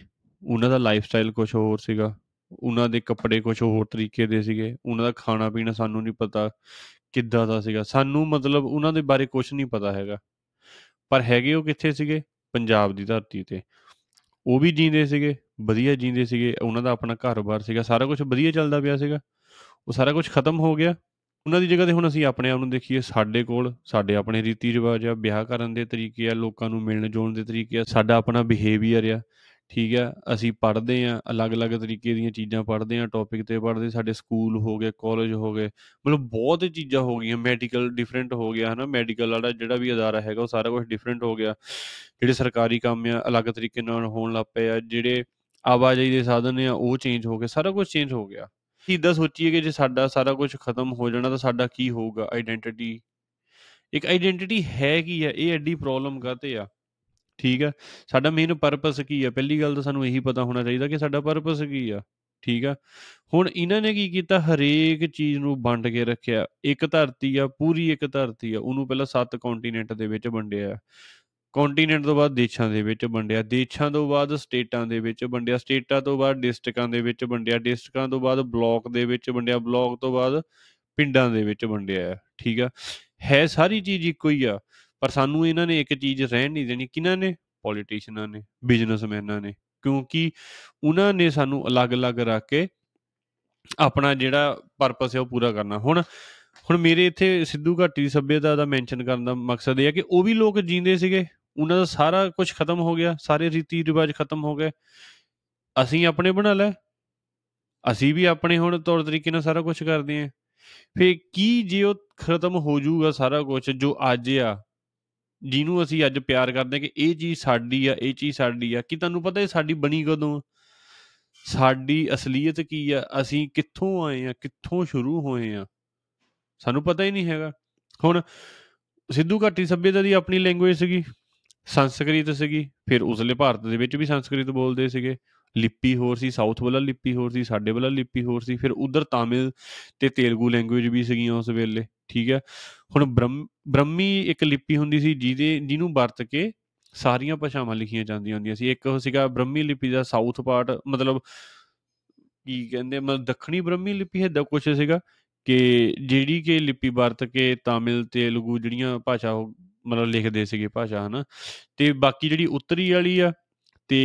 ਉਹਨਾਂ ਦਾ ਲਾਈਫਸਟਾਈਲ ਕੁਝ ਹੋਰ ਸੀਗਾ ਉਹਨਾਂ ਦੇ ਕੱਪੜੇ ਕੁਝ ਹੋਰ ਤਰੀਕੇ ਦੇ ਸੀਗੇ ਉਹਨਾਂ ਦਾ ਖਾਣਾ ਪੀਣਾ ਸਾਨੂੰ ਨਹੀਂ ਪਤਾ ਕਿੱਦਾਂ ਦਾ ਸੀਗਾ ਸਾਨੂੰ ਮਤਲਬ ਉਹਨਾਂ ਦੇ ਬਾਰੇ ਕੁਝ ਨਹੀਂ ਪਤਾ ਹੈਗਾ ਪਰ ਹੈਗੇ ਉਹ ਕਿੱਥੇ ਸੀਗੇ ਪੰਜਾਬ ਦੀ ਧਰਤੀ ਤੇ ਉਹ ਵੀ ਜੀਂਦੇ ਸੀਗੇ ਵਧੀਆ ਜੀਂਦੇ ਸੀਗੇ ਉਹਨਾਂ ਦਾ ਆਪਣਾ ਘਰ-ਬਾਰ ਸੀਗਾ ਸਾਰਾ ਕੁਝ ਵਧੀਆ ਚੱਲਦਾ ਪਿਆ ਸੀਗਾ ਉਹ ਸਾਰਾ ਕੁਝ ਖਤਮ ਹੋ ਗਿਆ ਉਹਨਾਂ ਦੀ ਜਗ੍ਹਾ ਤੇ ਹੁਣ ਅਸੀਂ ਆਪਣੇ ਆਪ ਨੂੰ ਦੇਖੀਏ ਸਾਡੇ ਕੋਲ ਸਾਡੇ ਆਪਣੇ ਰੀਤੀ ਰਿਵਾਜ ਆ ਵਿਆਹ ਕਰਨ ਦੇ ਤਰੀਕੇ ਆ ਲੋਕਾਂ ਨੂੰ ਮਿਲਣ ਜੋਣ ਦੇ ਤਰੀਕੇ ਆ ਸਾਡਾ ਆਪਣਾ ਬਿਹੇਵੀਅਰ ਆ ਠੀਕ ਹੈ ਅਸੀਂ ਪੜ੍ਹਦੇ ਆ ਅਲੱਗ-ਅਲੱਗ ਤਰੀਕੇ ਦੀਆਂ ਚੀਜ਼ਾਂ ਪੜ੍ਹਦੇ ਆ ਟੌਪਿਕ ਤੇ ਪੜ੍ਹਦੇ ਸਾਡੇ ਸਕੂਲ ਹੋ ਗਏ ਕਾਲਜ ਹੋ ਗਏ ਮਤਲਬ ਬਹੁਤ ਚੀਜ਼ਾਂ ਹੋ ਗਈਆਂ ਮੈਡੀਕਲ ਡਿਫਰੈਂਟ ਹੋ ਗਿਆ ਹਨਾ ਮੈਡੀਕਲ ਵਾਲਾ ਜਿਹੜਾ ਵੀ ਅਦਾਰਾ ਹੈਗਾ ਉਹ ਸਾਰਾ ਕੁਝ ਡਿਫਰੈਂਟ ਹੋ ਗਿਆ ਜਿਹੜੇ ਸਰਕਾਰੀ ਕੰਮ ਆ ਅਲੱਗ ਤਰੀਕੇ ਨਾਲ ਹੋਣ ਲੱਗ ਪਏ ਆ ਜਿਹੜੇ ਆਵਾਜਾਈ ਦੇ ਸਾਧਨ ਆ ਉਹ ਚੇਂਜ ਹੋ ਗਏ ਸਾਰਾ ਕੁਝ ਚੇਂਜ ਹੋ ਗਿਆ ਸਿੱਧਾ ਸੋਚੀਏ ਕਿ ਜੇ ਸਾਡਾ ਸਾਰਾ ਕੁਝ ਖਤਮ ਹੋ ਜਾਣਾ ਤਾਂ ਸਾਡਾ ਕੀ ਹੋਊਗਾ ਆਇਡੈਂਟੀਟੀ ਇੱਕ ਆਇਡੈਂਟੀਟੀ ਹੈ ਕੀ ਆ ਇਹ ਐਡੀ ਪ੍ਰੋਬਲਮ ਕਾਤੇ ਆ ਠੀਕ ਆ ਸਾਡਾ ਮੇਨ ਪਰਪਸ ਕੀ ਆ ਪਹਿਲੀ ਗੱਲ ਤਾਂ ਸਾਨੂੰ ਇਹੀ ਪਤਾ ਹੋਣਾ ਚਾਹੀਦਾ ਕਿ ਸਾਡਾ ਪਰਪਸ ਕੀ ਆ ਠੀਕ ਆ ਹੁਣ ਇਹਨਾਂ ਨੇ ਕੀ ਕੀਤਾ ਹਰੇਕ ਚੀਜ਼ ਨੂੰ ਵੰਡ ਕੇ ਰੱਖਿਆ ਇੱਕ ਧਰਤੀ ਆ ਪੂਰੀ ਇੱਕ ਧਰਤੀ ਆ ਉਹਨੂੰ ਪਹਿਲਾਂ ਸੱਤ ਕੰਟੀਨੈਂਟ ਦੇ ਵਿੱਚ ਵੰਡਿਆ ਕੰਟੀਨੈਂਟ ਤੋਂ ਬਾਅਦ ਦੇਸ਼ਾਂ ਦੇ ਵਿੱਚ ਵੰਡਿਆ ਦੇਸ਼ਾਂ ਤੋਂ ਬਾਅਦ ਸਟੇਟਾਂ ਦੇ ਵਿੱਚ ਵੰਡਿਆ ਸਟੇਟਾਂ ਤੋਂ ਬਾਅਦ ਡਿਸਟ੍ਰਿਕਾਂ ਦੇ ਵਿੱਚ ਵੰਡਿਆ ਡਿਸਟ੍ਰਿਕਾਂ ਤੋਂ ਬਾਅਦ ਬਲਾਕ ਦੇ ਵਿੱਚ ਵੰਡਿਆ ਬਲਾਕ ਤੋਂ ਬਾਅਦ ਪਿੰਡਾਂ ਦੇ ਵਿੱਚ ਵੰਡਿਆ ਠੀਕ ਆ ਹੈ ਸਾਰੀ ਚੀਜ਼ ਇੱਕੋ ਹੀ ਆ ਪਰ ਸਾਨੂੰ ਇਹਨਾਂ ਨੇ ਇੱਕ ਚੀਜ਼ ਰਹਿਣ ਨਹੀਂ ਦੇਣੀ ਕਿਨਾਂ ਨੇ ਪੋਲੀਟੀਸ਼ੀਅਨਾਂ ਨੇ ਬਿਜ਼ਨਸਮੈਨਾਂ ਨੇ ਕਿਉਂਕਿ ਉਹਨਾਂ ਨੇ ਸਾਨੂੰ ਅਲੱਗ-ਅਲੱਗ ਰੱਖ ਕੇ ਆਪਣਾ ਜਿਹੜਾ ਪਰਪਸ ਹੈ ਉਹ ਪੂਰਾ ਕਰਨਾ ਹੁਣ ਹੁਣ ਮੇਰੇ ਇੱਥੇ ਸਿੱਧੂ ਘਾਟੀ ਦੀ ਸੱਭਿਅਤਾ ਦਾ ਮੈਂਸ਼ਨ ਕਰਨ ਦਾ ਮਕਸਦ ਇਹ ਹੈ ਕਿ ਉਹ ਵੀ ਲੋਕ ਜੀਂਦੇ ਸੀਗੇ ਉਹਨਾਂ ਦਾ ਸਾਰਾ ਕੁਝ ਖਤਮ ਹੋ ਗਿਆ ਸਾਰੇ ਰੀਤੀ ਰਿਵਾਜ ਖਤਮ ਹੋ ਗਏ ਅਸੀਂ ਆਪਣੇ ਬਣਾ ਲੈ ਅਸੀਂ ਵੀ ਆਪਣੇ ਹੁਣ ਤੌਰ ਤਰੀਕੇ ਨਾਲ ਸਾਰਾ ਕੁਝ ਕਰਦੇ ਆਂ ਫੇ ਕੀ ਜੇ ਉਹ ਖਤਮ ਹੋ ਜਾਊਗਾ ਸਾਰਾ ਕੁਝ ਜੋ ਅੱਜ ਆ ਜਿਹਨੂੰ ਅਸੀਂ ਅੱਜ ਪਿਆਰ ਕਰਦੇ ਹਾਂ ਕਿ ਇਹ ਚੀਜ਼ ਸਾਡੀ ਆ ਇਹ ਚੀਜ਼ ਸਾਡੀ ਆ ਕਿ ਤੁਹਾਨੂੰ ਪਤਾ ਇਹ ਸਾਡੀ ਬਣੀ ਕਦੋਂ ਸਾਡੀ ਅਸਲੀਅਤ ਕੀ ਆ ਅਸੀਂ ਕਿੱਥੋਂ ਆਏ ਆ ਕਿੱਥੋਂ ਸ਼ੁਰੂ ਹੋਏ ਆ ਸਾਨੂੰ ਪਤਾ ਹੀ ਨਹੀਂ ਹੈਗਾ ਹੁਣ ਸਿੱਧੂ ਘਾਟੀ ਸੱਭਿਅਤਾ ਦੀ ਆਪਣੀ ਲੈਂਗੁਏਜ ਸੀਗੀ ਸੰਸਕ੍ਰਿਤ ਸੀਗੀ ਫਿਰ ਉਸਲੇ ਭਾਰਤ ਦੇ ਵਿੱਚ ਵੀ ਸੰਸਕ੍ਰਿਤ ਬੋਲਦੇ ਸੀਗੇ ਲਿਪੀ ਹੋਰ ਸੀ ਸਾਊਥ ਵਾਲਾ ਲਿਪੀ ਹੋਰ ਸੀ ਸਾਡੇ ਵਾਲਾ ਲਿਪੀ ਹੋਰ ਸੀ ਫਿਰ ਉਧਰ ਤਾਮਿਲ ਤੇ ਤੇਲਗੂ ਲੈਂਗੁਏਜ ਵੀ ਸੀਗੀਆਂ ਉਸ ਵੇਲੇ ਠੀਕ ਹੈ ਹੁਣ ਬ੍ਰਹਮੀ ਇੱਕ ਲਿਪੀ ਹੁੰਦੀ ਸੀ ਜਿਹਦੇ ਜਿਹਨੂੰ ਵਰਤ ਕੇ ਸਾਰੀਆਂ ਭਾਸ਼ਾਵਾਂ ਲਿਖੀਆਂ ਜਾਂਦੀਆਂ ਹੁੰਦੀਆਂ ਸੀ ਇੱਕ ਉਹ ਸੀਗਾ ਬ੍ਰਹਮੀ ਲਿਪੀ ਦਾ ਸਾਊਥ ਪਾਰਟ ਮਤਲਬ ਕੀ ਕਹਿੰਦੇ ਮਤਲਬ ਦੱਖਣੀ ਬ੍ਰਹਮੀ ਲਿਪੀ ਹੈ ਦਾ ਕੁਝ ਸੀਗਾ ਕਿ ਜਿਹੜੀ ਕਿ ਲਿਪੀ ਵਰਤ ਕੇ ਤਾਮਿਲ ਤੇਲਗੂ ਜਿਹੜੀਆਂ ਭਾਸ਼ਾ ਉਹ ਮਤਲਬ ਲਿਖਦੇ ਸੀਗੇ ਭਾਸ਼ਾ ਹਨ ਤੇ ਬਾਕੀ ਜਿਹੜੀ ਉੱਤਰੀ ਵਾਲੀ ਆ ਤੇ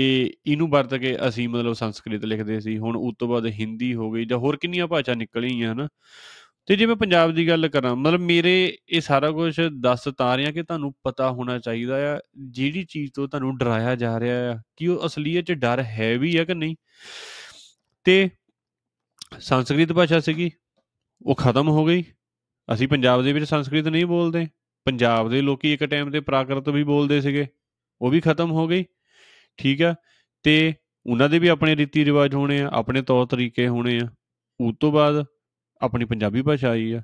ਇਹਨੂੰ ਵਰਤ ਕੇ ਅਸੀਂ ਮਤਲਬ ਸੰਸਕ੍ਰਿਤ ਲਿਖਦੇ ਸੀ ਹੁਣ ਉਸ ਤੋਂ ਬਾਅਦ ਹਿੰਦੀ ਹੋ ਗਈ ਜਾਂ ਹੋਰ ਕਿੰਨੀਆਂ ਭਾਸ਼ਾ ਨਿਕਲੀਆਂ ਹਨ ਤੇ ਜੇ ਮੈਂ ਪੰਜਾਬ ਦੀ ਗੱਲ ਕਰਾਂ ਮਤਲਬ ਮੇਰੇ ਇਹ ਸਾਰਾ ਕੁਝ ਦੱਸ ਤਾਂ ਰਿਹਾ ਕਿ ਤੁਹਾਨੂੰ ਪਤਾ ਹੋਣਾ ਚਾਹੀਦਾ ਆ ਜਿਹੜੀ ਚੀਜ਼ ਤੋਂ ਤੁਹਾਨੂੰ ਡਰਾਇਆ ਜਾ ਰਿਹਾ ਆ ਕਿ ਉਹ ਅਸਲੀਅਤ 'ਚ ਡਰ ਹੈ ਵੀ ਆ ਕਿ ਨਹੀਂ ਤੇ ਸੰਸਕ੍ਰਿਤ ਭਾਸ਼ਾ ਸੀਗੀ ਉਹ ਖਤਮ ਹੋ ਗਈ ਅਸੀਂ ਪੰਜਾਬ ਦੇ ਵਿੱਚ ਸੰਸਕ੍ਰਿਤ ਨਹੀਂ ਬੋਲਦੇ ਪੰਜਾਬ ਦੇ ਲੋਕੀ ਇੱਕ ਟਾਈਮ ਤੇ ਪ੍ਰਾਕ੍ਰਿਤ ਵੀ ਬੋਲਦੇ ਸੀਗੇ ਉਹ ਵੀ ਖਤਮ ਹੋ ਗਈ ਠੀਕ ਆ ਤੇ ਉਹਨਾਂ ਦੇ ਵੀ ਆਪਣੇ ਰੀਤੀ ਰਿਵਾਜ ਹੋਣੇ ਆ ਆਪਣੇ ਤੌਰ ਤਰੀਕੇ ਹੋਣੇ ਆ ਉਸ ਤੋਂ ਬਾਅਦ ਆਪਣੀ ਪੰਜਾਬੀ ਭਾਸ਼ਾ ਆਈ ਆ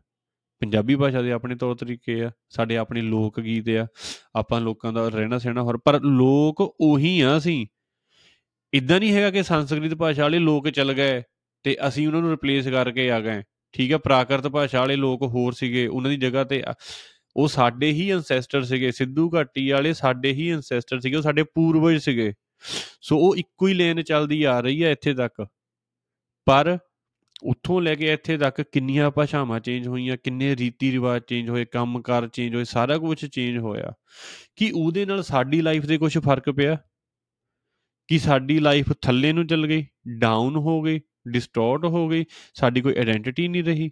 ਪੰਜਾਬੀ ਭਾਸ਼ਾ ਦੇ ਆਪਣੇ ਤੌਰ ਤਰੀਕੇ ਆ ਸਾਡੇ ਆਪਣੇ ਲੋਕ ਗੀਤ ਆ ਆਪਾਂ ਲੋਕਾਂ ਦਾ ਰਹਿਣਾ ਸਹਿਣਾ ਹੋਰ ਪਰ ਲੋਕ ਉਹੀ ਆ ਅਸੀਂ ਇਦਾਂ ਨਹੀਂ ਹੈਗਾ ਕਿ ਸੰਸਕ੍ਰਿਤ ਭਾਸ਼ਾ ਵਾਲੇ ਲੋਕ ਚੱਲ ਗਏ ਤੇ ਅਸੀਂ ਉਹਨਾਂ ਨੂੰ ਰਿਪਲੇਸ ਕਰਕੇ ਆ ਗਏ ਠੀਕ ਆ ਪ੍ਰਾਕ੍ਰਿਤ ਭਾਸ਼ਾ ਵਾਲੇ ਲੋਕ ਹੋਰ ਸੀਗੇ ਉਹਨਾਂ ਦੀ ਜਗ੍ਹਾ ਤੇ ਉਹ ਸਾਡੇ ਹੀ ਐਂਸੈਸਟਰ ਸੀਗੇ ਸਿੱਧੂ ਘਾਟੀ ਵਾਲੇ ਸਾਡੇ ਹੀ ਐਂਸੈਸਟਰ ਸੀਗੇ ਉਹ ਸਾਡੇ ਪੂਰਵਜ ਸੀਗੇ ਸੋ ਉਹ ਇੱਕੋ ਹੀ ਲੈਨ ਚੱਲਦੀ ਆ ਰਹੀ ਆ ਇੱਥੇ ਤੱਕ ਪਰ ਉੱਥੋਂ ਲੈ ਕੇ ਇੱਥੇ ਤੱਕ ਕਿੰਨੀਆਂ ਭਾਸ਼ਾਵਾਂ ਚੇਂਜ ਹੋਈਆਂ ਕਿੰਨੇ ਰੀਤੀ ਰਿਵਾਜ ਚੇਂਜ ਹੋਏ ਕੰਮਕਾਰ ਚੇਂਜ ਹੋਏ ਸਾਰਾ ਕੁਝ ਚੇਂਜ ਹੋਇਆ ਕਿ ਉਹਦੇ ਨਾਲ ਸਾਡੀ ਲਾਈਫ ਦੇ ਕੁਝ ਫਰਕ ਪਿਆ ਕਿ ਸਾਡੀ ਲਾਈਫ ਥੱਲੇ ਨੂੰ ਚੱਲ ਗਈ ਡਾਊਨ ਹੋ ਗਈ ਡਿਸਟੋਰਟ ਹੋ ਗਈ ਸਾਡੀ ਕੋਈ ਆਇਡੈਂਟੀਟੀ ਨਹੀਂ ਰਹੀ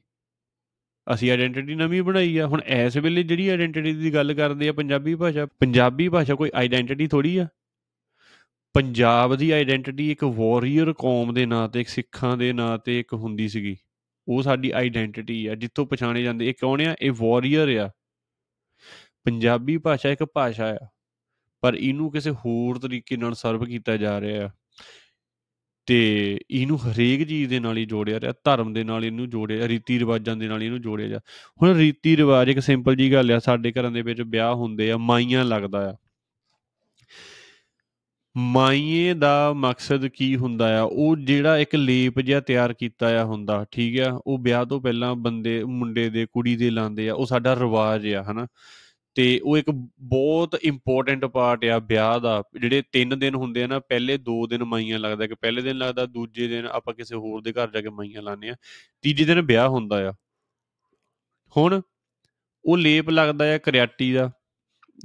ਅਸੀਂ ਆਇਡੈਂਟੀਟੀ ਨਵੀਂ ਬਣਾਈ ਆ ਹੁਣ ਇਸ ਵੇਲੇ ਜਿਹੜੀ ਆਇਡੈਂਟੀਟੀ ਦੀ ਗੱਲ ਕਰਦੇ ਆ ਪੰਜਾਬੀ ਭਾਸ਼ਾ ਪੰਜਾਬੀ ਭਾਸ਼ਾ ਕੋਈ ਆਇਡੈਂਟੀਟੀ ਥੋੜੀ ਆ ਪੰਜਾਬ ਦੀ ਆਇਡੈਂਟੀਟੀ ਇੱਕ ਵਾਰੀਅਰ ਕੌਮ ਦੇ ਨਾਂ ਤੇ ਇੱਕ ਸਿੱਖਾਂ ਦੇ ਨਾਂ ਤੇ ਇੱਕ ਹੁੰਦੀ ਸੀਗੀ ਉਹ ਸਾਡੀ ਆਇਡੈਂਟੀਟੀ ਆ ਜਿੱਥੋਂ ਪਛਾਣੇ ਜਾਂਦੇ ਇਹ ਕੌਣ ਆ ਇਹ ਵਾਰੀਅਰ ਆ ਪੰਜਾਬੀ ਭਾਸ਼ਾ ਇੱਕ ਭਾਸ਼ਾ ਆ ਪਰ ਇਹਨੂੰ ਕਿਸੇ ਹੋਰ ਤਰੀਕੇ ਨਾਲ ਸਰਵ ਕੀਤਾ ਜਾ ਰਿਹਾ ਆ ਤੇ ਇਹਨੂੰ ਹਰੇਕ ਚੀਜ਼ ਦੇ ਨਾਲ ਹੀ ਜੋੜਿਆ ਰਿਹਾ ਧਰਮ ਦੇ ਨਾਲ ਇਹਨੂੰ ਜੋੜਿਆ ਰੀਤੀ ਰਿਵਾਜਾਂ ਦੇ ਨਾਲ ਇਹਨੂੰ ਜੋੜਿਆ ਜਾ ਹੁਣ ਰੀਤੀ ਰਿਵਾਜ ਇੱਕ ਸਿੰਪਲ ਜੀ ਗੱਲ ਆ ਸਾਡੇ ਘਰਾਂ ਦੇ ਵਿੱਚ ਵਿਆਹ ਹੁੰਦੇ ਆ ਮਾਈਆਂ ਲੱਗਦਾ ਆ ਮਾਈਏ ਦਾ ਮਕਸਦ ਕੀ ਹੁੰਦਾ ਆ ਉਹ ਜਿਹੜਾ ਇੱਕ ਲੇਪ ਜਿਹਾ ਤਿਆਰ ਕੀਤਾ ਆ ਹੁੰਦਾ ਠੀਕ ਆ ਉਹ ਵਿਆਹ ਤੋਂ ਪਹਿਲਾਂ ਬੰਦੇ ਮੁੰਡੇ ਦੇ ਕੁੜੀ ਦੇ ਲਾਂਦੇ ਆ ਉਹ ਸਾਡਾ ਰਿਵਾਜ ਆ ਹਨਾ ਤੇ ਉਹ ਇੱਕ ਬਹੁਤ ਇੰਪੋਰਟੈਂਟ ਪਾਰਟ ਆ ਵਿਆਹ ਦਾ ਜਿਹੜੇ 3 ਦਿਨ ਹੁੰਦੇ ਆ ਨਾ ਪਹਿਲੇ 2 ਦਿਨ ਮਾਈਆਂ ਲੱਗਦਾ ਕਿ ਪਹਿਲੇ ਦਿਨ ਲੱਗਦਾ ਦੂਜੇ ਦਿਨ ਆਪਾਂ ਕਿਸੇ ਹੋਰ ਦੇ ਘਰ ਜਾ ਕੇ ਮਾਈਆਂ ਲਾਣੇ ਆ ਤੀਜੇ ਦਿਨ ਵਿਆਹ ਹੁੰਦਾ ਆ ਹੁਣ ਉਹ ਲੇਪ ਲੱਗਦਾ ਆ ਕਰਿਆਟੀ ਦਾ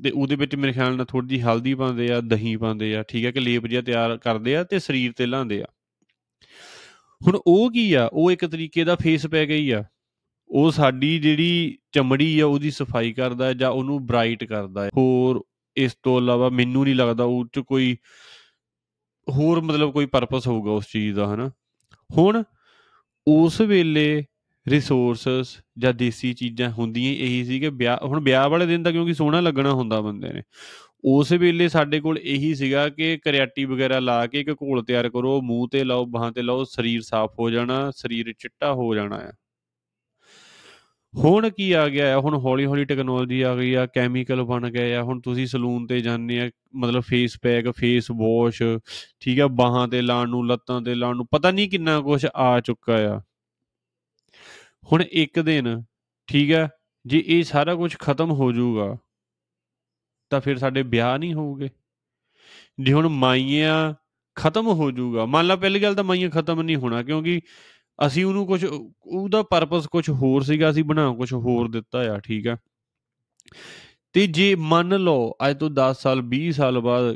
ਤੇ ਉਹਦੇ ਵਿੱਚ ਮੇਰੇ ਖਿਆਲ ਨਾਲ ਥੋੜੀ ਜਿਹੀ ਹਲਦੀ ਪਾਉਂਦੇ ਆ ਦਹੀਂ ਪਾਉਂਦੇ ਆ ਠੀਕ ਹੈ ਕਿ ਲੇਪ ਜਿਹਾ ਤਿਆਰ ਕਰਦੇ ਆ ਤੇ ਸਰੀਰ ਤੇ ਲਾਉਂਦੇ ਆ ਹੁਣ ਉਹ ਕੀ ਆ ਉਹ ਇੱਕ ਤਰੀਕੇ ਦਾ ਫੇਸ ਪੈ ਗਈ ਆ ਉਹ ਸਾਡੀ ਜਿਹੜੀ ਚਮੜੀ ਆ ਉਹਦੀ ਸਫਾਈ ਕਰਦਾ ਹੈ ਜਾਂ ਉਹਨੂੰ ਬ੍ਰਾਈਟ ਕਰਦਾ ਹੈ ਹੋਰ ਇਸ ਤੋਂ ਇਲਾਵਾ ਮੈਨੂੰ ਨਹੀਂ ਲੱਗਦਾ ਉਹ ਚ ਕੋਈ ਹੋਰ ਮਤਲਬ ਕੋਈ ਪਰਪਸ ਹੋਊਗਾ ਉਸ ਚੀਜ਼ ਦਾ ਹਨਾ ਹੁਣ ਉਸ ਵੇਲੇ ਰਿਸੋਰਸਸ ਜਾਂ ਦੇਸੀ ਚੀਜ਼ਾਂ ਹੁੰਦੀਆਂ ਇਹੀ ਸੀ ਕਿ ਵਿਆਹ ਹੁਣ ਵਿਆਹ ਵਾਲੇ ਦਿਨ ਤਾਂ ਕਿਉਂਕਿ ਸੋਹਣਾ ਲੱਗਣਾ ਹੁੰਦਾ ਬੰਦੇ ਨੇ ਉਸ ਵੇਲੇ ਸਾਡੇ ਕੋਲ ਇਹੀ ਸੀਗਾ ਕਿ ਕਰਿਆਟੀ ਵਗੈਰਾ ਲਾ ਕੇ ਇੱਕ ਘੋਲ ਤਿਆਰ ਕਰੋ ਮੂੰਹ ਤੇ ਲਾਓ ਬਾਹਾਂ ਤੇ ਲਾਓ ਸਰੀਰ ਸਾਫ਼ ਹੋ ਜਾਣਾ ਸਰੀਰ ਚਿੱਟਾ ਹੋ ਜਾਣਾ ਹੈ ਹੁਣ ਕੀ ਆ ਗਿਆ ਹੈ ਹੁਣ ਹੌਲੀ ਹੌਲੀ ਟੈਕਨੋਲੋਜੀ ਆ ਗਈ ਆ ਕੈਮੀਕਲ ਬਣ ਗਏ ਆ ਹੁਣ ਤੁਸੀਂ ਸਲੂਨ ਤੇ ਜਾਂਦੇ ਆ ਮਤਲਬ ਫੇਸ ਪੈਕ ਫੇਸ ਵਾਸ਼ ਠੀਕ ਆ ਬਾਹਾਂ ਤੇ ਲਾਣ ਨੂੰ ਲੱਤਾਂ ਤੇ ਲਾਣ ਨੂੰ ਪਤਾ ਨਹੀਂ ਕਿੰਨਾ ਕੁਝ ਆ ਚੁੱਕਾ ਆ ਹੁਣ ਇੱਕ ਦਿਨ ਠੀਕ ਹੈ ਜੇ ਇਹ ਸਾਰਾ ਕੁਝ ਖਤਮ ਹੋ ਜਾਊਗਾ ਤਾਂ ਫਿਰ ਸਾਡੇ ਵਿਆਹ ਨਹੀਂ ਹੋਊਗੇ ਜੇ ਹੁਣ ਮਾਈਆਂ ਖਤਮ ਹੋ ਜਾਊਗਾ ਮੰਨ ਲਾ ਪਹਿਲੀ ਗੱਲ ਤਾਂ ਮਾਈਆਂ ਖਤਮ ਨਹੀਂ ਹੋਣਾ ਕਿਉਂਕਿ ਅਸੀਂ ਉਹਨੂੰ ਕੁਝ ਉਹਦਾ ਪਰਪਸ ਕੁਝ ਹੋਰ ਸੀਗਾ ਅਸੀਂ ਬਣਾ ਕੁਝ ਹੋਰ ਦਿੱਤਾ ਆ ਠੀਕ ਆ ਤੇ ਜੇ ਮੰਨ ਲਓ ਅੱਜ ਤੋਂ 10 ਸਾਲ 20 ਸਾਲ ਬਾਅਦ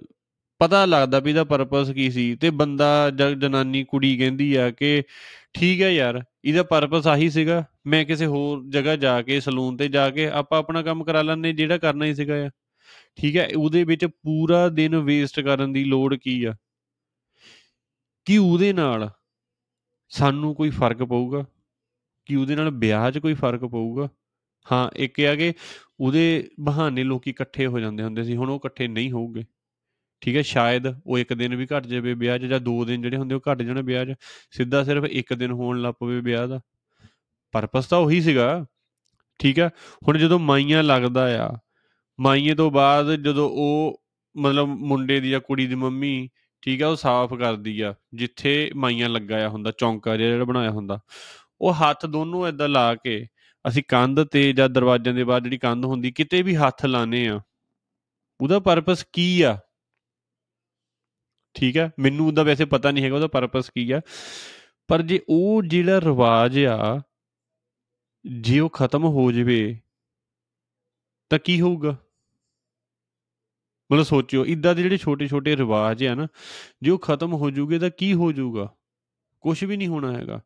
ਪਤਾ ਲੱਗਦਾ ਵੀ ਇਹਦਾ ਪਰਪਸ ਕੀ ਸੀ ਤੇ ਬੰਦਾ ਜਨਾਨੀ ਕੁੜੀ ਕਹਿੰਦੀ ਆ ਕਿ ਠੀਕ ਹੈ ਯਾਰ ਇਹਦਾ ਪਰਪਸ ਆਹੀ ਸੀਗਾ ਮੈਂ ਕਿਸੇ ਹੋਰ ਜਗ੍ਹਾ ਜਾ ਕੇ ਸਲੂਨ ਤੇ ਜਾ ਕੇ ਆਪਾਂ ਆਪਣਾ ਕੰਮ ਕਰਾ ਲੈਣੇ ਜਿਹੜਾ ਕਰਨਾ ਹੀ ਸੀਗਾ ਆ ਠੀਕ ਹੈ ਉਹਦੇ ਵਿੱਚ ਪੂਰਾ ਦਿਨ ਵੇਸਟ ਕਰਨ ਦੀ ਲੋੜ ਕੀ ਆ ਕਿ ਉਹਦੇ ਨਾਲ ਸਾਨੂੰ ਕੋਈ ਫਰਕ ਪਊਗਾ ਕਿ ਉਹਦੇ ਨਾਲ ਵਿਆਹ 'ਚ ਕੋਈ ਫਰਕ ਪਊਗਾ ਹਾਂ ਇੱਕ ਇਹ ਆ ਕਿ ਉਹਦੇ ਬਹਾਨੇ ਲੋਕੀ ਇਕੱਠੇ ਹੋ ਜਾਂਦੇ ਹੁੰਦੇ ਸੀ ਹੁਣ ਉਹ ਇਕੱਠੇ ਨਹੀਂ ਹੋਊਗੇ ਠੀਕ ਹੈ ਸ਼ਾਇਦ ਉਹ ਇੱਕ ਦਿਨ ਵੀ ਘਟ ਜਾਵੇ ਵਿਆਹ 'ਚ ਜਾਂ ਦੋ ਦਿਨ ਜਿਹੜੇ ਹੁੰਦੇ ਉਹ ਘਟ ਜਾਣ ਵਿਆਹ 'ਚ ਸਿੱਧਾ ਸਿਰਫ ਇੱਕ ਦਿਨ ਹੋਣ ਲੱਗ ਪਵੇ ਵਿਆਹ ਦਾ ਪਰਪਸ ਤਾਂ ਉਹੀ ਸੀਗਾ ਠੀਕ ਹੈ ਹੁਣ ਜਦੋਂ ਮਾਈਆਂ ਲੱਗਦਾ ਆ ਮਾਈਏ ਤੋਂ ਬਾਅਦ ਜਦੋਂ ਉਹ ਮਤਲਬ ਮੁੰਡੇ ਦੀ ਜਾਂ ਕੁੜੀ ਦੀ ਮੰਮੀ ਠੀਕ ਹੈ ਉਹ ਸਾਫ਼ ਕਰਦੀ ਆ ਜਿੱਥੇ ਮਾਈਆਂ ਲੱਗਾਇਆ ਹੁੰਦਾ ਚੌਂਕਾ ਜਿਹੜਾ ਬਣਾਇਆ ਹੁੰਦਾ ਉਹ ਹੱਥ ਦੋਨੋਂ ਐਦਾਂ ਲਾ ਕੇ ਅਸੀਂ ਕੰਧ ਤੇ ਜਾਂ ਦਰਵਾਜ਼ਿਆਂ ਦੇ ਬਾਹਰ ਜਿਹੜੀ ਕੰਧ ਹੁੰਦੀ ਕਿਤੇ ਵੀ ਹੱਥ ਲਾਣੇ ਆ ਉਹਦਾ ਪਰਪਸ ਕੀ ਆ ਠੀਕ ਹੈ ਮੈਨੂੰ ਉਹਦਾ ਵੈਸੇ ਪਤਾ ਨਹੀਂ ਹੈਗਾ ਉਹਦਾ ਪਰਪਸ ਕੀ ਆ ਪਰ ਜੇ ਉਹ ਜਿਹੜਾ ਰਿਵਾਜ ਆ ਜੇ ਉਹ ਖਤਮ ਹੋ ਜਵੇ ਤਾਂ ਕੀ ਹੋਊਗਾ ਮਤਲਬ ਸੋਚਿਓ ਇਦਾਂ ਦੇ ਜਿਹੜੇ ਛੋਟੇ ਛੋਟੇ ਰਿਵਾਜ ਆ ਨਾ ਜੇ ਉਹ ਖਤਮ ਹੋ ਜੂਗੇ ਤਾਂ ਕੀ ਹੋ ਜਾਊਗਾ ਕੁਝ ਵੀ ਨਹੀਂ ਹੋਣਾ ਹੈਗਾ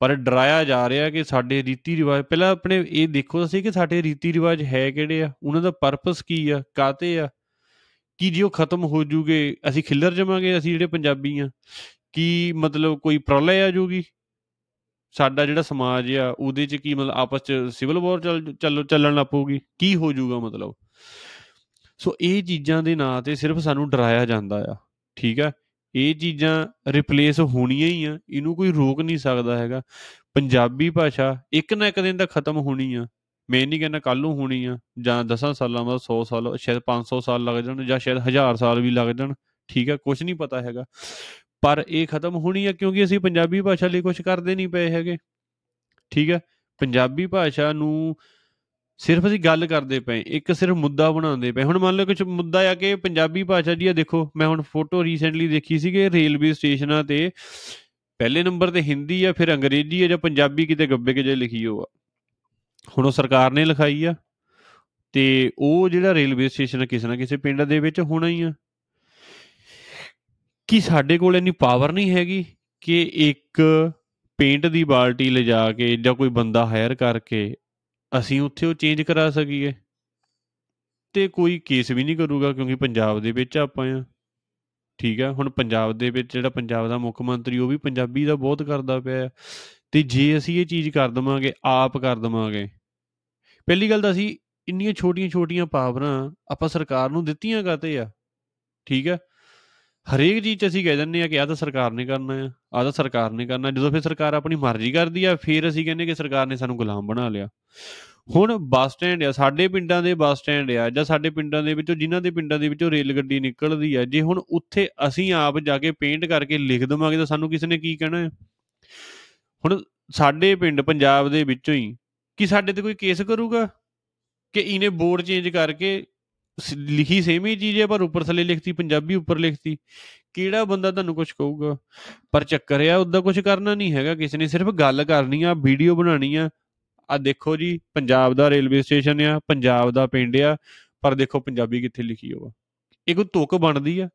ਪਰ ਡਰਾਇਆ ਜਾ ਰਿਹਾ ਕਿ ਸਾਡੇ ਰੀਤੀ ਰਿਵਾਜ ਪਹਿਲਾਂ ਆਪਣੇ ਇਹ ਦੇਖੋ ਅਸੀਂ ਕਿ ਸਾਡੇ ਰੀਤੀ ਰਿਵਾਜ ਹੈ ਕਿਹੜੇ ਆ ਉਹਨਾਂ ਦਾ ਪਰਪਸ ਕੀ ਆ ਕਾਤੇ ਆ ਕੀ ਜਿਉ ਖਤਮ ਹੋ ਜੂਗੇ ਅਸੀਂ ਖਿੱਲਰ ਜਾਵਾਂਗੇ ਅਸੀਂ ਜਿਹੜੇ ਪੰਜਾਬੀ ਆ ਕੀ ਮਤਲਬ ਕੋਈ ਪ੍ਰਲੈ ਆ ਜੂਗੀ ਸਾਡਾ ਜਿਹੜਾ ਸਮਾਜ ਆ ਉਹਦੇ 'ਚ ਕੀ ਮਤਲਬ ਆਪਸ 'ਚ ਸਿਵਲ ਵਾਰ ਚੱਲ ਚੱਲਣ ਲੱਪੂਗੀ ਕੀ ਹੋ ਜੂਗਾ ਮਤਲਬ ਸੋ ਇਹ ਚੀਜ਼ਾਂ ਦੇ ਨਾਂ ਤੇ ਸਿਰਫ ਸਾਨੂੰ ਡਰਾਇਆ ਜਾਂਦਾ ਆ ਠੀਕ ਆ ਇਹ ਚੀਜ਼ਾਂ ਰਿਪਲੇਸ ਹੋਣੀਆਂ ਹੀ ਆ ਇਹਨੂੰ ਕੋਈ ਰੋਕ ਨਹੀਂ ਸਕਦਾ ਹੈਗਾ ਪੰਜਾਬੀ ਭਾਸ਼ਾ ਇੱਕ ਨਾ ਇੱਕ ਦਿਨ ਤਾਂ ਖਤਮ ਹੋਣੀ ਆ ਮੈਂ ਨਹੀਂ ਕਹਿੰਦਾ ਕੱਲ ਨੂੰ ਹੋਣੀ ਆ ਜਾਂ 10 ਸਾਲਾਂ ਬਾਅਦ 100 ਸਾਲ ਸ਼ਾਇਦ 500 ਸਾਲ ਲੱਗ ਜਾਣ ਜਾਂ ਸ਼ਾਇਦ 1000 ਸਾਲ ਵੀ ਲੱਗ ਜਾਣ ਠੀਕ ਆ ਕੁਝ ਨਹੀਂ ਪਤਾ ਹੈਗਾ ਪਰ ਇਹ ਖਤਮ ਹੋਣੀ ਆ ਕਿਉਂਕਿ ਅਸੀਂ ਪੰਜਾਬੀ ਭਾਸ਼ਾ ਲਈ ਕੁਝ ਕਰਦੇ ਨਹੀਂ ਪਏ ਹੈਗੇ ਠੀਕ ਆ ਪੰਜਾਬੀ ਭਾਸ਼ਾ ਨੂੰ ਸਿਰਫ ਅਸੀਂ ਗੱਲ ਕਰਦੇ ਪਏ ਇੱਕ ਸਿਰਫ ਮੁੱਦਾ ਬਣਾਉਂਦੇ ਪਏ ਹੁਣ ਮੰਨ ਲਓ ਕੁਝ ਮੁੱਦਾ ਆ ਕਿ ਪੰਜਾਬੀ ਭਾਸ਼ਾ ਜੀ ਆ ਦੇਖੋ ਮੈਂ ਹੁਣ ਫੋਟੋ ਰੀਸੈਂਟਲੀ ਦੇਖੀ ਸੀ ਕਿ ਰੇਲਵੇ ਸਟੇਸ਼ਨਾਂ ਤੇ ਪਹਿਲੇ ਨੰਬਰ ਤੇ ਹਿੰਦੀ ਆ ਫਿਰ ਅੰਗਰੇਜ਼ੀ ਆ ਜਾਂ ਪੰਜਾਬੀ ਕਿਤੇ ਗੱਬੇ ਕੇ ਜੇ ਲਿਖੀ ਹੋਆ ਹੁਣ ਉਹ ਸਰਕਾਰ ਨੇ ਲਿਖਾਈ ਆ ਤੇ ਉਹ ਜਿਹੜਾ ਰੇਲਵੇ ਸਟੇਸ਼ਨ ਕਿਸੇ ਨਾ ਕਿਸੇ ਪਿੰਡ ਦੇ ਵਿੱਚ ਹੋਣਾ ਹੀ ਆ ਕਿ ਸਾਡੇ ਕੋਲ ਇੰਨੀ ਪਾਵਰ ਨਹੀਂ ਹੈਗੀ ਕਿ ਇੱਕ ਪੇਂਟ ਦੀ ਬਾਲਟੀ ਲਿਜਾ ਕੇ ਜਾਂ ਕੋਈ ਬੰਦਾ ਹਾਇਰ ਕਰਕੇ ਅਸੀਂ ਉੱਥੇ ਉਹ ਚੇਂਜ ਕਰਾ ਸਕੀਏ ਤੇ ਕੋਈ ਕੇਸ ਵੀ ਨਹੀਂ ਕਰੂਗਾ ਕਿਉਂਕਿ ਪੰਜਾਬ ਦੇ ਵਿੱਚ ਆਪਾਂ ਆ ਠੀਕ ਆ ਹੁਣ ਪੰਜਾਬ ਦੇ ਵਿੱਚ ਜਿਹੜਾ ਪੰਜਾਬ ਦਾ ਮੁੱਖ ਮੰਤਰੀ ਉਹ ਵੀ ਪੰਜਾਬੀ ਦਾ ਬਹੁਤ ਕਰਦਾ ਪਿਆ ਤੇ ਜੇ ਅਸੀਂ ਇਹ ਚੀਜ਼ ਕਰ ਦਵਾਂਗੇ ਆਪ ਕਰ ਦਵਾਂਗੇ ਪਹਿਲੀ ਗੱਲ ਤਾਂ ਸੀ ਇੰਨੀਆਂ ਛੋਟੀਆਂ-ਛੋਟੀਆਂ ਪਾਵਰਾਂ ਆਪਾਂ ਸਰਕਾਰ ਨੂੰ ਦਿੱਤੀਆਂ ਕਾਤੇ ਆ ਠੀਕ ਹੈ ਹਰੇਕ ਜੀ 'ਚ ਅਸੀਂ ਕਹਿ ਦਿੰਨੇ ਆ ਕਿ ਆ ਤਾਂ ਸਰਕਾਰ ਨੇ ਕਰਨਾ ਆ ਆ ਤਾਂ ਸਰਕਾਰ ਨੇ ਕਰਨਾ ਜਦੋਂ ਫਿਰ ਸਰਕਾਰ ਆਪਣੀ ਮਰਜ਼ੀ ਕਰਦੀ ਆ ਫਿਰ ਅਸੀਂ ਕਹਿੰਨੇ ਕਿ ਸਰਕਾਰ ਨੇ ਸਾਨੂੰ ਗੁਲਾਮ ਬਣਾ ਲਿਆ ਹੁਣ ਬੱਸ ਸਟੈਂਡ ਆ ਸਾਡੇ ਪਿੰਡਾਂ ਦੇ ਬੱਸ ਸਟੈਂਡ ਆ ਜਾਂ ਸਾਡੇ ਪਿੰਡਾਂ ਦੇ ਵਿੱਚੋਂ ਜਿਨ੍ਹਾਂ ਦੇ ਪਿੰਡਾਂ ਦੇ ਵਿੱਚੋਂ ਰੇਲ ਗੱਡੀ ਨਿਕਲਦੀ ਆ ਜੇ ਹੁਣ ਉੱਥੇ ਅਸੀਂ ਆਪ ਜਾ ਕੇ ਪੇਂਟ ਕਰਕੇ ਲਿਖ ਦਵਾਂਗੇ ਤਾਂ ਸਾਨੂੰ ਕਿਸ ਨੇ ਕੀ ਕਹਿਣਾ ਹੈ ਹੁਣ ਸਾਡੇ ਪਿੰਡ ਪੰਜਾਬ ਦੇ ਵਿੱਚੋਂ ਹੀ ਕਿ ਸਾਡੇ ਤੇ ਕੋਈ ਕੇਸ ਕਰੂਗਾ ਕਿ ਇਹਨੇ ਬੋਰਡ ਚੇਂਜ ਕਰਕੇ ਲਿਖੀ ਸੇਮ ਹੀ ਚੀਜ਼ ਹੈ ਪਰ ਉੱਪਰ ਥੱਲੇ ਲਿਖਤੀ ਪੰਜਾਬੀ ਉੱਪਰ ਲਿਖਤੀ ਕਿਹੜਾ ਬੰਦਾ ਤੁਹਾਨੂੰ ਕੁਝ ਕਹੂਗਾ ਪਰ ਚੱਕਰ ਆ ਉਦਾਂ ਕੁਝ ਕਰਨਾ ਨਹੀਂ ਹੈਗਾ ਕਿਸੇ ਨੇ ਸਿਰਫ ਗੱਲ ਕਰਨੀ ਆ ਵੀਡੀਓ ਬਣਾਣੀ ਆ ਆ ਦੇਖੋ ਜੀ ਪੰਜਾਬ ਦਾ ਰੇਲਵੇ ਸਟੇਸ਼ਨ ਆ ਪੰਜਾਬ ਦਾ ਪਿੰਡ ਆ ਪਰ ਦੇਖੋ ਪੰਜਾਬੀ ਕਿੱਥੇ ਲਿਖੀ ਹੋਵਾ ਇਹ ਕੋਈ ਤੁਕ ਬਣਦੀ ਆ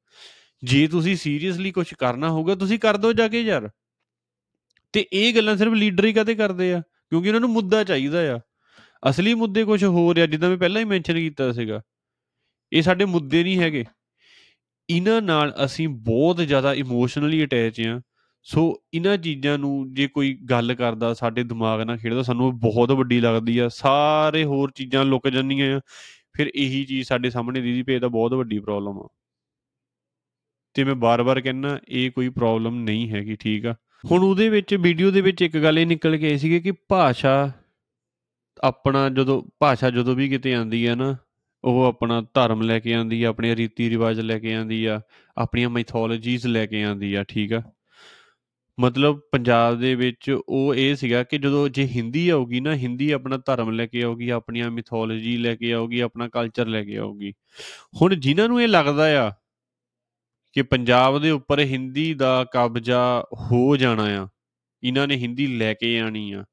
ਜੇ ਤੁਸੀਂ ਸੀਰੀਅਸਲੀ ਕੁਝ ਕਰਨਾ ਹੋਊਗਾ ਤੁਸੀਂ ਕਰ ਦਿਓ ਜਾ ਕੇ ਯਾਰ ਤੇ ਇਹ ਗੱਲਾਂ ਸਿਰਫ ਲੀਡਰ ਹੀ ਕਦੇ ਕਰਦੇ ਆ ਕਿਉਂਕਿ ਉਹਨਾਂ ਨੂੰ ਮੁੱਦਾ ਚਾਹੀਦਾ ਆ ਅਸਲੀ ਮੁੱਦੇ ਕੁਝ ਹੋਰ ਆ ਜਿੱਦਾਂ ਮੈਂ ਪਹਿਲਾਂ ਹੀ ਮੈਂਸ਼ਨ ਕੀਤਾ ਸੀਗਾ ਇਹ ਸਾਡੇ ਮੁੱਦੇ ਨਹੀਂ ਹੈਗੇ ਇਹਨਾਂ ਨਾਲ ਅਸੀਂ ਬਹੁਤ ਜ਼ਿਆਦਾ ਇਮੋਸ਼ਨਲੀ ਅਟੈਚ ਆ ਸੋ ਇਹਨਾਂ ਚੀਜ਼ਾਂ ਨੂੰ ਜੇ ਕੋਈ ਗੱਲ ਕਰਦਾ ਸਾਡੇ ਦਿਮਾਗ ਨਾਲ ਖੇਡਦਾ ਸਾਨੂੰ ਬਹੁਤ ਵੱਡੀ ਲੱਗਦੀ ਆ ਸਾਰੇ ਹੋਰ ਚੀਜ਼ਾਂ ਲੁਕ ਜਾਂਦੀਆਂ ਆ ਫਿਰ ਇਹੀ ਚੀਜ਼ ਸਾਡੇ ਸਾਹਮਣੇ ਦੀਦੀ ਪੇ ਦਾ ਬਹੁਤ ਵੱਡੀ ਪ੍ਰੋਬਲਮ ਆ ਤੇ ਮੈਂ ਬਾਰ-ਬਾਰ ਕਹਿੰਨਾ ਇਹ ਕੋਈ ਪ੍ਰੋਬਲਮ ਨਹੀਂ ਹੈਗੀ ਠੀਕ ਆ ਹੁਣ ਉਹਦੇ ਵਿੱਚ ਵੀਡੀਓ ਦੇ ਵਿੱਚ ਇੱਕ ਗੱਲ ਇਹ ਨਿਕਲ ਕੇ ਆਈ ਸੀਗੀ ਕਿ ਭਾਸ਼ਾ ਆਪਣਾ ਜਦੋਂ ਭਾਸ਼ਾ ਜਦੋਂ ਵੀ ਕਿਤੇ ਆਂਦੀ ਹੈ ਨਾ ਉਹ ਆਪਣਾ ਧਰਮ ਲੈ ਕੇ ਆਂਦੀ ਆ ਆਪਣੇ ਰੀਤੀ ਰਿਵਾਜ ਲੈ ਕੇ ਆਂਦੀ ਆ ਆਪਣੀਆਂ ਮਿਥੋਲੋਜੀਜ਼ ਲੈ ਕੇ ਆਂਦੀ ਆ ਠੀਕ ਆ ਮਤਲਬ ਪੰਜਾਬ ਦੇ ਵਿੱਚ ਉਹ ਇਹ ਸੀਗਾ ਕਿ ਜਦੋਂ ਜੇ ਹਿੰਦੀ ਆਉਗੀ ਨਾ ਹਿੰਦੀ ਆਪਣਾ ਧਰਮ ਲੈ ਕੇ ਆਉਗੀ ਆਪਣੀਆਂ ਮਿਥੋਲੋਜੀ ਲੈ ਕੇ ਆਉਗੀ ਆਪਣਾ ਕਲਚਰ ਲੈ ਕੇ ਆਉਗੀ ਹੁਣ ਜਿਨ੍ਹਾਂ ਨੂੰ ਇਹ ਲੱਗਦਾ ਆ ਕਿ ਪੰਜਾਬ ਦੇ ਉੱਪਰ ਹਿੰਦੀ ਦਾ ਕਬਜ਼ਾ ਹੋ ਜਾਣਾ ਆ ਇਹਨਾਂ ਨੇ ਹਿੰਦੀ ਲੈ ਕੇ ਆਣੀ ਆ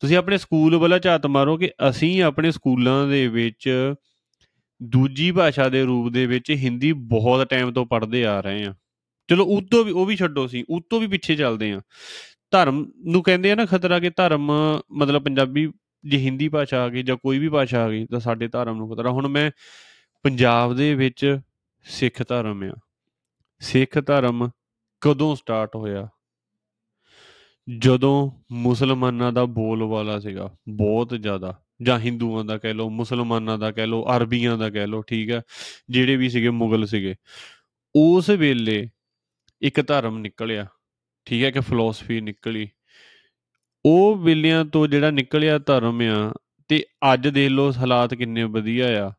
ਤੁਸੀਂ ਆਪਣੇ ਸਕੂਲ ਵੱਲ ਝਾਤ ਮਾਰੋ ਕਿ ਅਸੀਂ ਆਪਣੇ ਸਕੂਲਾਂ ਦੇ ਵਿੱਚ ਦੂਜੀ ਭਾਸ਼ਾ ਦੇ ਰੂਪ ਦੇ ਵਿੱਚ ਹਿੰਦੀ ਬਹੁਤ ਟਾਈਮ ਤੋਂ ਪੜ੍ਹਦੇ ਆ ਰਹੇ ਆ ਚਲੋ ਉਤੋਂ ਵੀ ਉਹ ਵੀ ਛੱਡੋ ਸੀ ਉਤੋਂ ਵੀ ਪਿੱਛੇ ਚੱਲਦੇ ਆ ਧਰਮ ਨੂੰ ਕਹਿੰਦੇ ਆ ਨਾ ਖਤਰਾ ਕਿ ਧਰਮ ਮਤਲਬ ਪੰਜਾਬੀ ਜੇ ਹਿੰਦੀ ਭਾਸ਼ਾ ਆ ਗਈ ਜਾਂ ਕੋਈ ਵੀ ਭਾਸ਼ਾ ਆ ਗਈ ਤਾਂ ਸਾਡੇ ਧਰਮ ਨੂੰ ਖਤਰਾ ਹੁਣ ਮੈਂ ਪੰਜਾਬ ਦੇ ਵਿੱਚ ਸਿੱਖ ਧਰਮ ਆ ਸਿੱਖ ਧਰਮ ਕਦੋਂ ਸਟਾਰਟ ਹੋਇਆ ਜਦੋਂ ਮੁਸਲਮਾਨਾਂ ਦਾ ਵਾਲਾ ਸੀਗਾ ਬਹੁਤ ਜ਼ਿਆਦਾ ਜਾਂ ਹਿੰਦੂਆਂ ਦਾ ਕਹਿ ਲਓ ਮੁਸਲਮਾਨਾਂ ਦਾ ਕਹਿ ਲਓ ਅਰਬੀਆਂ ਦਾ ਕਹਿ ਲਓ ਠੀਕ ਹੈ ਜਿਹੜੇ ਵੀ ਸੀਗੇ ਮੁਗਲ ਸੀਗੇ ਉਸ ਵੇਲੇ ਇੱਕ ਧਰਮ ਨਿਕਲਿਆ ਠੀਕ ਹੈ ਕਿ ਫਿਲਾਸਫੀ ਨਿਕਲੀ ਉਹ ਵੇਲਿਆਂ ਤੋਂ ਜਿਹੜਾ ਨਿਕਲਿਆ ਧਰਮ ਆ ਤੇ ਅੱਜ ਦੇਖ ਲਓ ਹਾਲਾਤ ਕਿੰਨੇ ਵਧੀਆ ਆ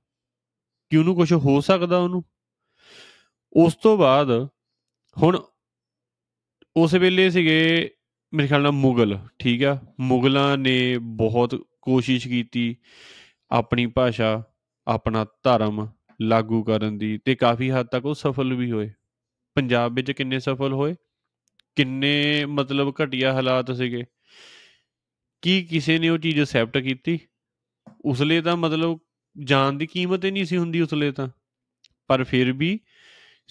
ਕਿ ਉਹਨੂੰ ਕੁਝ ਹੋ ਸਕਦਾ ਉਹਨੂੰ ਉਸ ਤੋਂ ਬਾਅਦ ਹੁਣ ਉਸ ਵੇਲੇ ਸੀਗੇ ਮੇਰੇ ਖਿਆਲ ਨਾਲ ਮੁਗਲ ਠੀਕ ਆ ਮੁਗਲਾਂ ਨੇ ਬਹੁਤ ਕੋਸ਼ਿਸ਼ ਕੀਤੀ ਆਪਣੀ ਭਾਸ਼ਾ ਆਪਣਾ ਧਰਮ ਲਾਗੂ ਕਰਨ ਦੀ ਤੇ ਕਾਫੀ ਹੱਦ ਤੱਕ ਉਹ ਸਫਲ ਵੀ ਹੋਏ ਪੰਜਾਬ ਵਿੱਚ ਕਿੰਨੇ ਸਫਲ ਹੋਏ ਕਿੰਨੇ ਮਤਲਬ ਘਟਿਆ ਹਾਲਾਤ ਸੀਗੇ ਕੀ ਕਿਸੇ ਨੇ ਉਹ ਚੀਜ਼ ਅਸੈਪਟ ਕੀਤੀ ਉਸਲੇ ਤਾਂ ਮਤਲਬ ਜਾਨ ਦੀ ਕੀਮਤ ਹੀ ਨਹੀਂ ਸੀ ਹੁੰਦੀ ਉਸਲੇ ਤਾਂ ਪਰ ਫਿਰ ਵੀ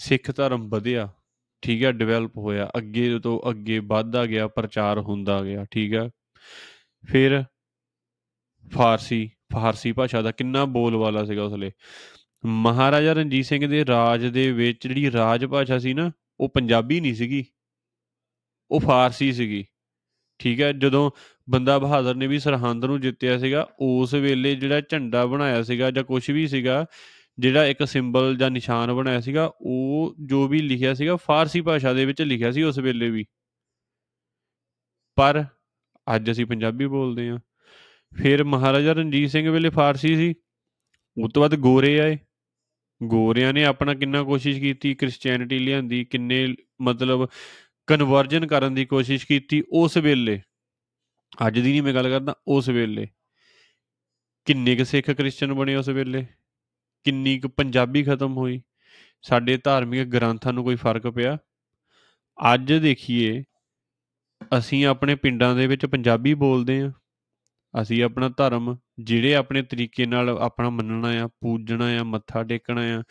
ਸਿੱਖ ਧਰਮ ਵਧਿਆ ਠੀਕ ਹੈ ਡਿਵੈਲਪ ਹੋਇਆ ਅੱਗੇ ਤੋਂ ਅੱਗੇ ਵਧਦਾ ਗਿਆ ਪ੍ਰਚਾਰ ਹੁੰਦਾ ਗਿਆ ਠੀਕ ਹੈ ਫਿਰ ਫਾਰਸੀ ਫਾਰਸੀ ਭਾਸ਼ਾ ਦਾ ਕਿੰਨਾ ਬੋਲ ਵਾਲਾ ਸੀਗਾ ਉਸਲੇ ਮਹਾਰਾਜਾ ਰਣਜੀਤ ਸਿੰਘ ਦੇ ਰਾਜ ਦੇ ਵਿੱਚ ਜਿਹੜੀ ਰਾਜ ਭਾਸ਼ਾ ਸੀ ਨਾ ਉਹ ਪੰਜਾਬੀ ਨਹੀਂ ਸੀਗੀ ਉਹ ਫਾਰਸੀ ਸੀਗੀ ਠੀਕ ਹੈ ਜਦੋਂ ਬੰਦਾ ਬਹਾਦਰ ਨੇ ਵੀ ਸਰਹੰਦ ਨੂੰ ਜਿੱਤਿਆ ਸੀਗਾ ਉਸ ਵੇਲੇ ਜਿਹੜਾ ਝੰਡਾ ਬਣਾਇਆ ਸੀਗਾ ਜਾਂ ਕੁਝ ਵੀ ਸੀਗਾ ਜਿਹੜਾ ਇੱਕ ਸਿੰਬਲ ਜਾਂ ਨਿਸ਼ਾਨ ਬਣਾਇਆ ਸੀਗਾ ਉਹ ਜੋ ਵੀ ਲਿਖਿਆ ਸੀਗਾ ਫਾਰਸੀ ਭਾਸ਼ਾ ਦੇ ਵਿੱਚ ਲਿਖਿਆ ਸੀ ਉਸ ਵੇਲੇ ਵੀ ਪਰ ਅੱਜ ਅਸੀਂ ਪੰਜਾਬੀ ਬੋਲਦੇ ਆ ਫਿਰ ਮਹਾਰਾਜਾ ਰਣਜੀਤ ਸਿੰਘ ਵੇਲੇ ਫਾਰਸੀ ਸੀ ਉਸ ਤੋਂ ਬਾਅਦ ਗੋਰੇ ਆਏ ਗੋਰਿਆਂ ਨੇ ਆਪਣਾ ਕਿੰਨਾ ਕੋਸ਼ਿਸ਼ ਕੀਤੀ ਕ੍ਰਿਸਚੀਅਨਿਟੀ ਲਿਆਂਦੀ ਕਿੰਨੇ ਮਤਲਬ ਕਨਵਰਜਨ ਕਰਨ ਦੀ ਕੋਸ਼ਿਸ਼ ਕੀਤੀ ਉਸ ਵੇਲੇ ਅੱਜ ਦੀ ਨਹੀਂ ਮੈਂ ਗੱਲ ਕਰਦਾ ਉਸ ਵੇਲੇ ਕਿੰਨੇ ਕੁ ਸਿੱਖ ਕ੍ਰਿਸਚੀਅਨ ਬਣੇ ਉਸ ਵੇਲੇ ਕਿੰਨੀ ਕੁ ਪੰਜਾਬੀ ਖਤਮ ਹੋਈ ਸਾਡੇ ਧਾਰਮਿਕ ਗ੍ਰੰਥਾਂ ਨੂੰ ਕੋਈ ਫਰਕ ਪਿਆ ਅੱਜ ਦੇਖੀਏ ਅਸੀਂ ਆਪਣੇ ਪਿੰਡਾਂ ਦੇ ਵਿੱਚ ਪੰਜਾਬੀ ਬੋਲਦੇ ਆ ਅਸੀਂ ਆਪਣਾ ਧਰਮ ਜਿਹੜੇ ਆਪਣੇ ਤਰੀਕੇ ਨਾਲ ਆਪਣਾ ਮੰਨਣਾ ਆ ਪੂਜਣਾ ਆ ਮੱਥਾ ਟੇਕਣਾ ਆ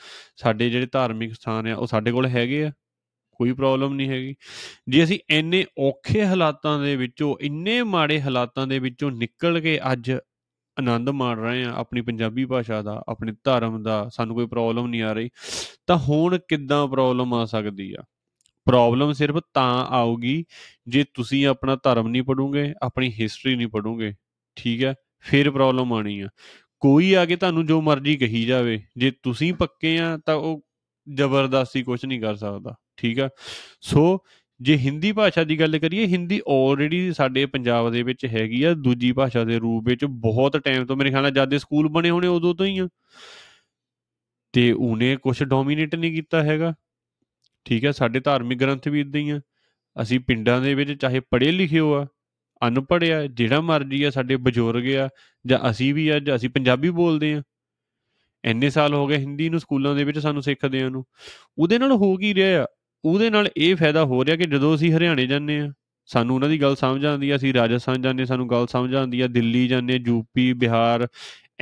ਸਾਡੇ ਜਿਹੜੇ ਧਾਰਮਿਕ ਸਥਾਨ ਆ ਉਹ ਸਾਡੇ ਕੋਲ ਹੈਗੇ ਆ ਕੋਈ ਪ੍ਰੋਬਲਮ ਨਹੀਂ ਹੈਗੀ ਜੇ ਅਸੀਂ ਇੰਨੇ ਔਖੇ ਹਾਲਾਤਾਂ ਦੇ ਵਿੱਚੋਂ ਇੰਨੇ ਮਾੜੇ ਹਾਲਾਤਾਂ ਦੇ ਵਿੱਚੋਂ ਨਿਕਲ ਕੇ ਅੱਜ ਆਨੰਦ ਮਾਣ ਰਹੇ ਆ ਆਪਣੀ ਪੰਜਾਬੀ ਭਾਸ਼ਾ ਦਾ ਆਪਣੇ ਧਰਮ ਦਾ ਸਾਨੂੰ ਕੋਈ ਪ੍ਰੋਬਲਮ ਨਹੀਂ ਆ ਰਹੀ ਤਾਂ ਹੁਣ ਕਿੱਦਾਂ ਪ੍ਰੋਬਲਮ ਆ ਸਕਦੀ ਆ ਪ੍ਰੋਬਲਮ ਸਿਰਫ ਤਾਂ ਆਊਗੀ ਜੇ ਤੁਸੀਂ ਆਪਣਾ ਧਰਮ ਨਹੀਂ ਪੜੋਗੇ ਆਪਣੀ ਹਿਸਟਰੀ ਨਹੀਂ ਪੜੋਗੇ ਠੀਕ ਹੈ ਫਿਰ ਪ੍ਰੋਬਲਮ ਆਣੀ ਆ ਕੋਈ ਆ ਕੇ ਤੁਹਾਨੂੰ ਜੋ ਮਰਜ਼ੀ ਕਹੀ ਜਾਵੇ ਜੇ ਤੁਸੀਂ ਪੱਕੇ ਆ ਤਾਂ ਉਹ ਜ਼ਬਰਦਸਤੀ ਕੁਝ ਨਹੀਂ ਕਰ ਸਕਦਾ ਠੀਕ ਆ ਸੋ ਜੇ ਹਿੰਦੀ ਭਾਸ਼ਾ ਦੀ ਗੱਲ ਕਰੀਏ ਹਿੰਦੀ ਆਲਰੇਡੀ ਸਾਡੇ ਪੰਜਾਬ ਦੇ ਵਿੱਚ ਹੈਗੀ ਆ ਦੂਜੀ ਭਾਸ਼ਾ ਦੇ ਰੂਪ ਵਿੱਚ ਬਹੁਤ ਟਾਈਮ ਤੋਂ ਮੇਰੇ ਖਿਆਲ ਨਾਲ ਜਦ ਦੇ ਸਕੂਲ ਬਣੇ ਹੋਣੇ ਉਦੋਂ ਤੋਂ ਹੀ ਆ ਤੇ ਉਹਨੇ ਕੁਝ ਡੋਮੀਨੇਟ ਨਹੀਂ ਕੀਤਾ ਹੈਗਾ ਠੀਕ ਹੈ ਸਾਡੇ ਧਾਰਮਿਕ ਗ੍ਰੰਥ ਵੀ ਇਦਾਂ ਹੀ ਆ ਅਸੀਂ ਪਿੰਡਾਂ ਦੇ ਵਿੱਚ ਚਾਹੇ ਪੜ੍ਹੇ ਲਿਖੇ ਆ ਅਨਪੜਿਆ ਜਿਹੜਾ ਮਰਜੀ ਆ ਸਾਡੇ ਬਜ਼ੁਰਗ ਆ ਜਾਂ ਅਸੀਂ ਵੀ ਅੱਜ ਅਸੀਂ ਪੰਜਾਬੀ ਬੋਲਦੇ ਆ ਇੰਨੇ ਸਾਲ ਹੋ ਗਏ ਹਿੰਦੀ ਨੂੰ ਸਕੂਲਾਂ ਦੇ ਵਿੱਚ ਸਾਨੂੰ ਆ ਨੂੰ ਉਹਦੇ ਨਾਲ ਹੋ ਕੀ ਰਿਹਾ ਆ ਉਹਦੇ ਨਾਲ ਇਹ ਫਾਇਦਾ ਹੋ ਰਿਹਾ ਕਿ ਜਦੋਂ ਅਸੀਂ ਹਰਿਆਣੇ ਜਾਂਦੇ ਆ ਸਾਨੂੰ ਉਹਨਾਂ ਦੀ ਗੱਲ ਸਮਝ ਆਉਂਦੀ ਆ ਅਸੀਂ ਰਾਜਸਥਾਨ ਜਾਂਦੇ ਸਾਨੂੰ ਗੱਲ ਸਮਝ ਆਉਂਦੀ ਆ ਦਿੱਲੀ ਜਾਂਦੇ ਯੂਪੀ ਬਿਹਾਰ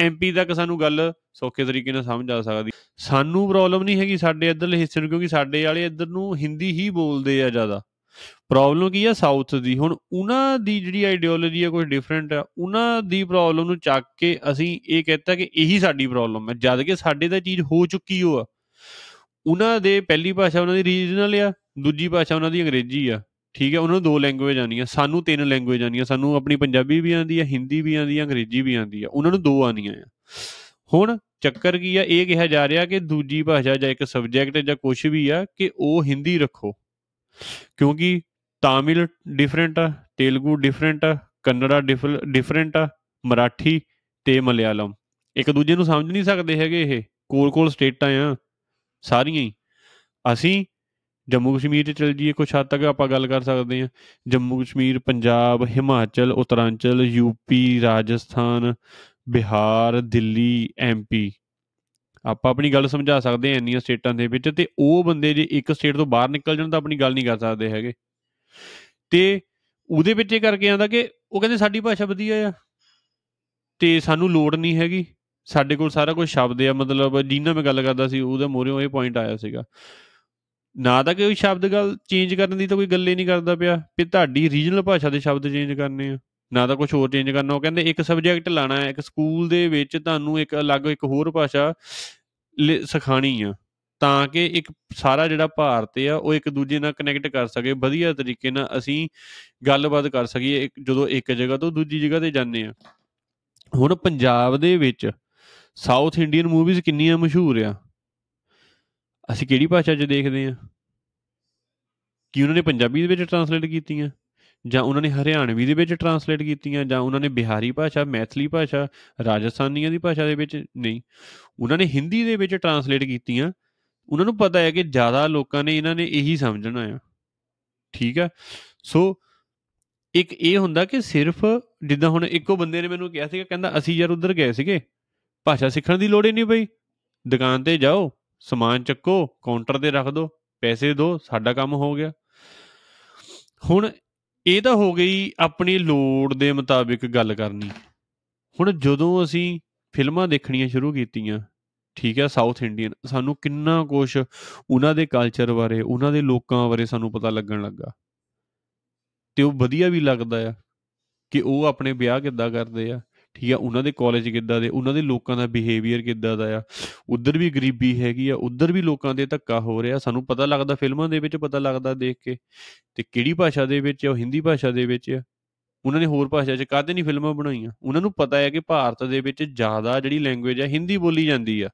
ਐਮਪੀ ਤੱਕ ਸਾਨੂੰ ਗੱਲ ਸੌਖੇ ਤਰੀਕੇ ਨਾਲ ਸਮਝ ਆ ਸਕਦੀ ਸਾਨੂੰ ਪ੍ਰੋਬਲਮ ਨਹੀਂ ਹੈਗੀ ਸਾਡੇ ਇੱਧਰਲੇ ਹਿੱਸੇ ਨੂੰ ਕਿਉਂਕਿ ਸਾਡੇ ਵਾਲੇ ਇੱਧਰ ਨੂੰ ਹਿੰਦੀ ਹੀ ਬੋਲਦੇ ਆ ਜ਼ਿਆਦਾ ਪ੍ਰੋਬਲਮ ਕੀ ਆ ਸਾਊਥ ਦੀ ਹੁਣ ਉਹਨਾਂ ਦੀ ਜਿਹੜੀ ਆਈਡੀਓਲੋਜੀ ਆ ਕੁਝ ਡਿਫਰੈਂਟ ਆ ਉਹਨਾਂ ਦੀ ਪ੍ਰੋਬਲਮ ਨੂੰ ਚੱਕ ਕੇ ਅਸੀਂ ਇਹ ਕਹਿੰਦਾ ਕਿ ਇਹੀ ਸਾਡੀ ਪ੍ਰੋਬਲਮ ਹੈ ਜਦ ਕਿ ਸਾਡੇ ਤਾਂ ਚੀਜ਼ ਹੋ ਚੁੱਕੀ ਹੋ ਆ ਉਹਨਾਂ ਦੇ ਪਹਿਲੀ ਭਾਸ਼ਾ ਉਹਨਾਂ ਦੀ ਰੀਜਨਲ ਆ ਦੂਜੀ ਭਾਸ਼ਾ ਉਹਨਾਂ ਦੀ ਅੰਗਰੇਜ਼ੀ ਆ ਠੀਕ ਹੈ ਉਹਨਾਂ ਨੂੰ ਦੋ ਲੈਂਗੁਏਜ ਆਣੀਆਂ ਸਾਨੂੰ ਤਿੰਨ ਲੈਂਗੁਏਜ ਆਣੀਆਂ ਸਾਨੂੰ ਆਪਣੀ ਪੰਜਾਬੀ ਵੀ ਆਂਦੀ ਆ ਹਿੰਦੀ ਵੀ ਆਂਦੀ ਆ ਅੰਗਰੇਜ਼ੀ ਵੀ ਆਂਦੀ ਆ ਉਹਨਾਂ ਨੂੰ ਦੋ ਆਣੀਆਂ ਆ ਹੁਣ ਚੱਕਰ ਕੀ ਆ ਇਹ ਕਿਹਾ ਜਾ ਰਿਹਾ ਕਿ ਦੂਜੀ ਭਾਸ਼ਾ ਜਾਂ ਇੱਕ ਸਬਜੈਕਟ ਜਾਂ ਕੁਝ ਵੀ ਆ ਕਿ ਉਹ ਹਿੰਦੀ ਰੱਖੋ ਕਿਉਂਕਿ ਤਾਮਿਲ ਡਿਫਰੈਂਟ ਆ ਤੇਲਗੂ ਡਿਫਰੈਂਟ ਆ ਕੰਨੜਾ ਡਿਫਰੈਂਟ ਆ ਮਰਾਠੀ ਤੇ ਮਲਿਆਲਮ ਇੱਕ ਦੂਜੇ ਨੂੰ ਸਮਝ ਨਹੀਂ ਸਕਦੇ ਹੈਗੇ ਇਹ ਕੋਲ-ਕੋਲ ਸਟੇਟਾਂ ਆ ਸਾਰੀਆਂ ਹੀ ਅਸੀਂ ਜੰਮੂ ਕਸ਼ਮੀਰ ਤੇ ਚਲ ਜੀਏ ਕੁਛ ਹੱਦ ਤੱਕ ਆਪਾਂ ਗੱਲ ਕਰ ਸਕਦੇ ਹਾਂ ਜੰਮੂ ਕਸ਼ਮੀਰ ਪੰਜਾਬ ਹਿਮਾਚਲ ਉਤਰਾਂਚਲ ਯੂਪੀ ਰਾਜਸਥਾਨ ਬਿਹਾਰ ਦਿੱਲੀ ਐਮਪੀ ਆਪਾਂ ਆਪਣੀ ਗੱਲ ਸਮਝਾ ਸਕਦੇ ਹਾਂ ਇੰਨੀਆਂ ਸਟੇਟਾਂ ਦੇ ਵਿੱਚ ਤੇ ਉਹ ਬੰਦੇ ਜੇ ਇੱਕ ਸਟੇਟ ਤੋਂ ਬਾਹਰ ਨਿਕਲ ਜਾਣ ਤਾਂ ਆਪਣੀ ਗੱਲ ਨਹੀਂ ਕਰ ਸਕਦੇ ਹੈਗੇ ਤੇ ਉਹਦੇ ਵਿੱਚ ਇਹ ਕਰਕੇ ਆਂਦਾ ਕਿ ਉਹ ਕਹਿੰਦੇ ਸਾਡੀ ਭਾਸ਼ਾ ਵਧੀਆ ਆ ਤੇ ਸਾਨੂੰ ਲੋੜ ਨਹੀਂ ਹੈਗੀ ਸਾਡੇ ਕੋਲ ਸਾਰਾ ਕੁਝ ਸ਼ਬਦ ਹੈ ਮਤਲਬ ਜਿੰਨਾ ਮੈਂ ਗੱਲ ਕਰਦਾ ਸੀ ਉਹਦੇ ਮੋਰਿਓ ਇਹ ਪੁਆਇੰਟ ਆਇਆ ਸੀਗਾ ਨਾ ਤਾਂ ਕੋਈ ਸ਼ਬਦ ਗੱਲ ਚੇਂਜ ਕਰਨ ਦੀ ਤਾਂ ਕੋਈ ਗੱਲ ਹੀ ਨਹੀਂ ਕਰਦਾ ਪਿਆ ਕਿ ਤੁਹਾਡੀ ਰੀਜਨਲ ਭਾਸ਼ਾ ਦੇ ਸ਼ਬਦ ਚੇਂਜ ਕਰਨੇ ਆ ਨਾ ਤਾਂ ਕੁਝ ਹੋਰ ਚੇਂਜ ਕਰਨਾ ਉਹ ਕਹਿੰਦੇ ਇੱਕ ਸਬਜੈਕਟ ਲਾਣਾ ਹੈ ਇੱਕ ਸਕੂਲ ਦੇ ਵਿੱਚ ਤੁਹਾਨੂੰ ਇੱਕ ਅਲੱਗ ਇੱਕ ਹੋਰ ਭਾਸ਼ਾ ਸਿਖਾਣੀ ਆ ਤਾਂ ਕਿ ਇੱਕ ਸਾਰਾ ਜਿਹੜਾ ਭਾਰਤ ਆ ਉਹ ਇੱਕ ਦੂਜੇ ਨਾਲ ਕਨੈਕਟ ਕਰ ਸਕੇ ਵਧੀਆ ਤਰੀਕੇ ਨਾਲ ਅਸੀਂ ਗੱਲਬਾਤ ਕਰ ਸਕੀਏ ਜਦੋਂ ਇੱਕ ਜਗ੍ਹਾ ਤੋਂ ਦੂਜੀ ਜਗ੍ਹਾ ਤੇ ਜਾਂਦੇ ਆ ਹੁਣ ਪੰਜਾਬ ਦੇ ਵਿੱਚ ਸਾਊਥ ਇੰਡੀਅਨ ਮੂਵੀਜ਼ ਕਿੰਨੀਆਂ ਮਸ਼ਹੂਰ ਆ ਅਸੀਂ ਕਿਹੜੀ ਭਾਸ਼ਾ 'ਚ ਦੇਖਦੇ ਆ ਕਿ ਉਹਨਾਂ ਨੇ ਪੰਜਾਬੀ ਦੇ ਵਿੱਚ ਟਰਾਂਸਲੇਟ ਕੀਤੀਆਂ ਜਾਂ ਉਹਨਾਂ ਨੇ ਹਰਿਆਣਵੀ ਦੇ ਵਿੱਚ ਟਰਾਂਸਲੇਟ ਕੀਤੀਆਂ ਜਾਂ ਉਹਨਾਂ ਨੇ ਬਿਹਾਰੀ ਭਾਸ਼ਾ ਮੈਥਲੀ ਭਾਸ਼ਾ ਰਾਜਸਥਾਨੀਆਂ ਦੀ ਭਾਸ਼ਾ ਦੇ ਵਿੱਚ ਨਹੀਂ ਉਹਨਾਂ ਨੇ ਹਿੰਦੀ ਦੇ ਵਿੱਚ ਟਰਾਂਸਲੇਟ ਕੀਤੀਆਂ ਉਹਨਾਂ ਨੂੰ ਪਤਾ ਹੈ ਕਿ ਜ਼ਿਆਦਾ ਲੋਕਾਂ ਨੇ ਇਹਨਾਂ ਨੇ ਇਹੀ ਸਮਝਣਾ ਆ ਠੀਕ ਆ ਸੋ ਇੱਕ ਇਹ ਹੁੰਦਾ ਕਿ ਸਿਰਫ ਜਿੱਦਾਂ ਹੁਣ ਇੱਕੋ ਬੰਦੇ ਨੇ ਮੈਨੂੰ ਕਿਹਾ ਸੀਗਾ ਕਹਿੰਦਾ ਅਸੀਂ ਯਾਰ ਉਧਰ ਗਏ ਸੀਗੇ ਭਾਸ਼ਾ ਸਿੱਖਣ ਦੀ ਲੋੜ ਹੀ ਨਹੀਂ ਪਈ ਦੁਕਾਨ ਤੇ ਜਾਓ ਸਮਾਨ ਚੱਕੋ ਕਾਊਂਟਰ ਤੇ ਰੱਖ ਦਿਓ ਪੈਸੇ ਦਿਓ ਸਾਡਾ ਕੰਮ ਹੋ ਗਿਆ ਹੁਣ ਇਹ ਤਾਂ ਹੋ ਗਈ ਆਪਣੀ ਲੋੜ ਦੇ ਮੁਤਾਬਿਕ ਗੱਲ ਕਰਨੀ ਹੁਣ ਜਦੋਂ ਅਸੀਂ ਫਿਲਮਾਂ ਦੇਖਣੀਆਂ ਸ਼ੁਰੂ ਕੀਤੀਆਂ ਠੀਕ ਹੈ ਸਾਊਥ ਇੰਡੀਅਨ ਸਾਨੂੰ ਕਿੰਨਾ ਕੁਝ ਉਹਨਾਂ ਦੇ ਕਲਚਰ ਬਾਰੇ ਉਹਨਾਂ ਦੇ ਲੋਕਾਂ ਬਾਰੇ ਸਾਨੂੰ ਪਤਾ ਲੱਗਣ ਲੱਗਾ ਤੇ ਉਹ ਵਧੀਆ ਵੀ ਲੱਗਦਾ ਆ ਕਿ ਉਹ ਆਪਣੇ ਵਿਆਹ ਕਿੱਦਾਂ ਕਰਦੇ ਆ ਠੀਕ ਆ ਉਹਨਾਂ ਦੇ ਕਾਲਜ ਕਿੱਦਾਂ ਦੇ ਉਹਨਾਂ ਦੇ ਲੋਕਾਂ ਦਾ ਬਿਹੇਵੀਅਰ ਕਿੱਦਾਂ ਦਾ ਆ ਉਧਰ ਵੀ ਗਰੀਬੀ ਹੈਗੀ ਆ ਉਧਰ ਵੀ ਲੋਕਾਂ ਦੇ ਧੱਕਾ ਹੋ ਰਿਹਾ ਸਾਨੂੰ ਪਤਾ ਲੱਗਦਾ ਫਿਲਮਾਂ ਦੇ ਵਿੱਚ ਪਤਾ ਲੱਗਦਾ ਦੇਖ ਕੇ ਤੇ ਕਿਹੜੀ ਭਾਸ਼ਾ ਦੇ ਵਿੱਚ ਉਹ ਹਿੰਦੀ ਭਾਸ਼ਾ ਦੇ ਵਿੱਚ ਆ ਉਹਨਾਂ ਨੇ ਹੋਰ ਭਾਸ਼ਾ 'ਚ ਕਾਦੇ ਨਹੀਂ ਫਿਲਮਾਂ ਬਣਾਈਆਂ ਉਹਨਾਂ ਨੂੰ ਪਤਾ ਹੈ ਕਿ ਭਾਰਤ ਦੇ ਵਿੱਚ ਜ਼ਿਆਦਾ ਜਿਹੜੀ ਲੈਂਗੁਏਜ ਹੈ ਹਿੰਦੀ ਬੋਲੀ ਜਾਂਦੀ ਆ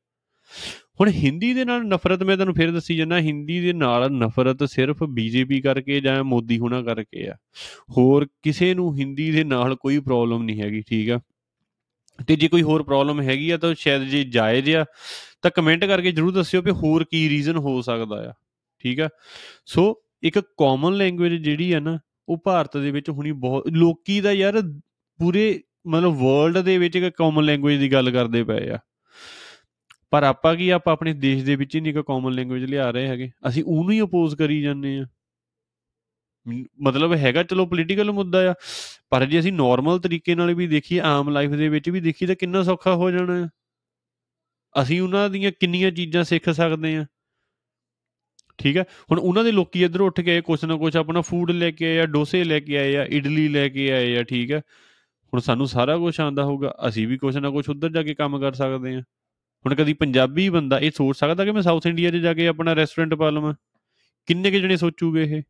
ਹੁਣ ਹਿੰਦੀ ਦੇ ਨਾਲ ਨਫ਼ਰਤ ਮੈਂ ਤੁਹਾਨੂੰ ਫਿਰ ਦੱਸੀ ਜੰਨਾ ਹਿੰਦੀ ਦੇ ਨਾਲ ਨਫ਼ਰਤ ਸਿਰਫ ਬੀਜੇਪੀ ਕਰਕੇ ਜਾਂ ਮੋਦੀ ਹੋਣਾ ਕਰਕੇ ਆ ਹੋਰ ਕਿਸੇ ਨੂੰ ਹਿੰਦੀ ਦੇ ਨਾਲ ਕੋਈ ਪ੍ਰੋਬਲਮ ਨਹੀਂ ਹੈਗੀ ਠੀਕ ਆ ਤੇ ਜੇ ਕੋਈ ਹੋਰ ਪ੍ਰੋਬਲਮ ਹੈਗੀ ਆ ਤਾਂ ਸ਼ਾਇਦ ਜੇ ਜਾਇਜ਼ ਆ ਤਾਂ ਕਮੈਂਟ ਕਰਕੇ ਜਰੂਰ ਦੱਸਿਓ ਕਿ ਹੋਰ ਕੀ ਰੀਜ਼ਨ ਹੋ ਸਕਦਾ ਆ ਠੀਕ ਆ ਸੋ ਇੱਕ ਕਾਮਨ ਲੈਂਗੁਏਜ ਜਿਹੜੀ ਆ ਨਾ ਉਹ ਭਾਰਤ ਦੇ ਵਿੱਚ ਹੁਣੀ ਬਹੁਤ ਲੋਕੀ ਦਾ ਯਾਰ ਪੂਰੇ ਮਤਲਬ ਵਰਲਡ ਦੇ ਵਿੱਚ ਇੱਕ ਕਾਮਨ ਲੈਂਗੁਏਜ ਦੀ ਗੱਲ ਕਰਦੇ ਪਏ ਆ ਪਰ ਆਪਾਂ ਕੀ ਆਪਾਂ ਆਪਣੇ ਦੇਸ਼ ਦੇ ਵਿੱਚ ਹੀ ਨਹੀਂ ਇੱਕ ਕਾਮਨ ਲੈਂਗੁਏਜ ਲਿਆ ਰਹੇ ਹੈਗੇ ਅਸੀਂ ਉਹਨੂੰ ਹੀ ਅਪੋਜ਼ ਕਰੀ ਜਾਂਦੇ ਆ ਮਤਲਬ ਹੈਗਾ ਚਲੋ ਪੋਲੀਟੀਕਲ ਮੁੱਦਾ ਆ ਪਰ ਜੇ ਅਸੀਂ ਨਾਰਮਲ ਤਰੀਕੇ ਨਾਲ ਵੀ ਦੇਖੀਏ ਆਮ ਲਾਈਫ ਦੇ ਵਿੱਚ ਵੀ ਦੇਖੀ ਤਾਂ ਕਿੰਨਾ ਸੌਖਾ ਹੋ ਜਾਣਾ ਅਸੀਂ ਉਹਨਾਂ ਦੀਆਂ ਕਿੰਨੀਆਂ ਚੀਜ਼ਾਂ ਸਿੱਖ ਸਕਦੇ ਆ ਠੀਕ ਹੈ ਹੁਣ ਉਹਨਾਂ ਦੇ ਲੋਕੀ ਇੱਧਰ ਉੱਠ ਕੇ ਕੁਛ ਨਾ ਕੁਛ ਆਪਣਾ ਫੂਡ ਲੈ ਕੇ ਆਏ ਆ ਡੋਸੇ ਲੈ ਕੇ ਆਏ ਆ ਇਡਲੀ ਲੈ ਕੇ ਆਏ ਆ ਠੀਕ ਹੈ ਹੁਣ ਸਾਨੂੰ ਸਾਰਾ ਕੁਝ ਆਂਦਾ ਹੋਊਗਾ ਅਸੀਂ ਵੀ ਕੁਛ ਨਾ ਕੁਛ ਉੱਧਰ ਜਾ ਕੇ ਕੰਮ ਕਰ ਸਕਦੇ ਆ ਹੁਣ ਕਦੀ ਪੰਜਾਬੀ ਬੰਦਾ ਇਹ ਸੋਚ ਸਕਦਾ ਕਿ ਮੈਂ ਸਾਊਥ ਇੰਡੀਆ 'ਚ ਜਾ ਕੇ ਆਪਣਾ ਰੈਸਟੋਰੈਂਟ ਪਾ ਲਵਾਂ ਕਿੰਨੇ ਕਿ ਜਣੇ ਸੋਚੂਗੇ ਇਹ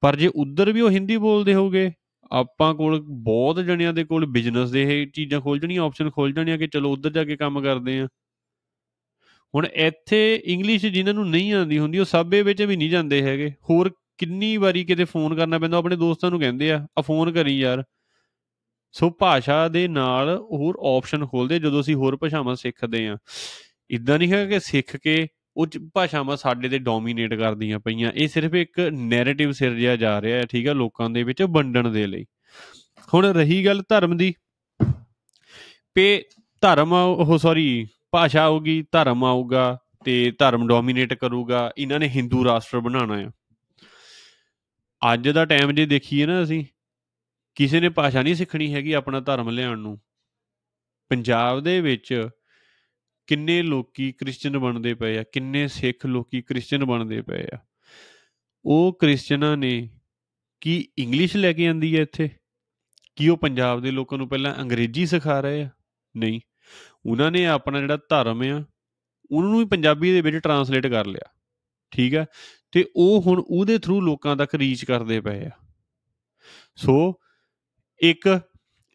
ਪਰ ਜੇ ਉਧਰ ਵੀ ਉਹ ਹਿੰਦੀ ਬੋਲਦੇ ਹੋਗੇ ਆਪਾਂ ਕੋਲ ਬਹੁਤ ਜਣਿਆਂ ਦੇ ਕੋਲ ਬਿਜ਼ਨਸ ਦੇ ਇਹ ਚੀਜ਼ਾਂ ਖੋਲ ਜਣੀਆਂ ਆਪਸ਼ਨ ਖੋਲ ਜਣੀਆਂ ਕਿ ਚਲੋ ਉਧਰ ਜਾ ਕੇ ਕੰਮ ਕਰਦੇ ਆ ਹੁਣ ਇੱਥੇ ਇੰਗਲਿਸ਼ ਜਿਨ੍ਹਾਂ ਨੂੰ ਨਹੀਂ ਆਉਂਦੀ ਹੁੰਦੀ ਉਹ ਸਾਬੇ ਵਿੱਚ ਵੀ ਨਹੀਂ ਜਾਂਦੇ ਹੈਗੇ ਹੋਰ ਕਿੰਨੀ ਵਾਰੀ ਕਿਤੇ ਫੋਨ ਕਰਨਾ ਪੈਂਦਾ ਆਪਣੇ ਦੋਸਤਾਂ ਨੂੰ ਕਹਿੰਦੇ ਆ ਆ ਫੋਨ ਕਰੀ ਯਾਰ ਸੋ ਭਾਸ਼ਾ ਦੇ ਨਾਲ ਹੋਰ ਆਪਸ਼ਨ ਖੋਲਦੇ ਜਦੋਂ ਅਸੀਂ ਹੋਰ ਭਾਸ਼ਾਵਾਂ ਸਿੱਖਦੇ ਆ ਇਦਾਂ ਨਹੀਂ ਹੈ ਕਿ ਸਿੱਖ ਕੇ ਉਹ ਭਾਸ਼ਾਵਾਂ ਸਾਡੇ ਤੇ ਡੋਮੀਨੇਟ ਕਰਦੀਆਂ ਪਈਆਂ ਇਹ ਸਿਰਫ ਇੱਕ ਨੈਰੇਟਿਵ ਸਿਰਜਿਆ ਜਾ ਰਿਹਾ ਹੈ ਠੀਕ ਹੈ ਲੋਕਾਂ ਦੇ ਵਿੱਚ ਵੰਡਣ ਦੇ ਲਈ ਹੁਣ ਰਹੀ ਗੱਲ ਧਰਮ ਦੀ ਪੇ ਧਰਮ ਉਹ ਸੌਰੀ ਭਾਸ਼ਾ ਹੋਗੀ ਧਰਮ ਆਊਗਾ ਤੇ ਧਰਮ ਡੋਮੀਨੇਟ ਕਰੂਗਾ ਇਹਨਾਂ ਨੇ ਹਿੰਦੂ ਰਾਸ਼ਟਰ ਬਣਾਉਣਾ ਹੈ ਅੱਜ ਦਾ ਟਾਈਮ ਜੇ ਦੇਖੀਏ ਨਾ ਅਸੀਂ ਕਿਸੇ ਨੇ ਭਾਸ਼ਾ ਨਹੀਂ ਸਿੱਖਣੀ ਹੈਗੀ ਆਪਣਾ ਧਰਮ ਲਿਆਉਣ ਨੂੰ ਪੰਜਾਬ ਦੇ ਵਿੱਚ ਕਿੰਨੇ ਲੋਕੀ ਕ੍ਰਿਸਚੀਅਨ ਬਣਦੇ ਪਏ ਆ ਕਿੰਨੇ ਸਿੱਖ ਲੋਕੀ ਕ੍ਰਿਸਚੀਅਨ ਬਣਦੇ ਪਏ ਆ ਉਹ ਕ੍ਰਿਸਚੀਅਨਾਂ ਨੇ ਕੀ ਇੰਗਲਿਸ਼ ਲੈ ਕੇ ਆਂਦੀ ਹੈ ਇੱਥੇ ਕੀ ਉਹ ਪੰਜਾਬ ਦੇ ਲੋਕਾਂ ਨੂੰ ਪਹਿਲਾਂ ਅੰਗਰੇਜ਼ੀ ਸਿਖਾ ਰਹੇ ਆ ਨਹੀਂ ਉਹਨਾਂ ਨੇ ਆਪਣਾ ਜਿਹੜਾ ਧਰਮ ਆ ਉਹਨੂੰ ਹੀ ਪੰਜਾਬੀ ਦੇ ਵਿੱਚ ਟਰਾਂਸਲੇਟ ਕਰ ਲਿਆ ਠੀਕ ਆ ਤੇ ਉਹ ਹੁਣ ਉਹਦੇ ਥਰੂ ਲੋਕਾਂ ਤੱਕ ਰੀਚ ਕਰਦੇ ਪਏ ਆ ਸੋ ਇੱਕ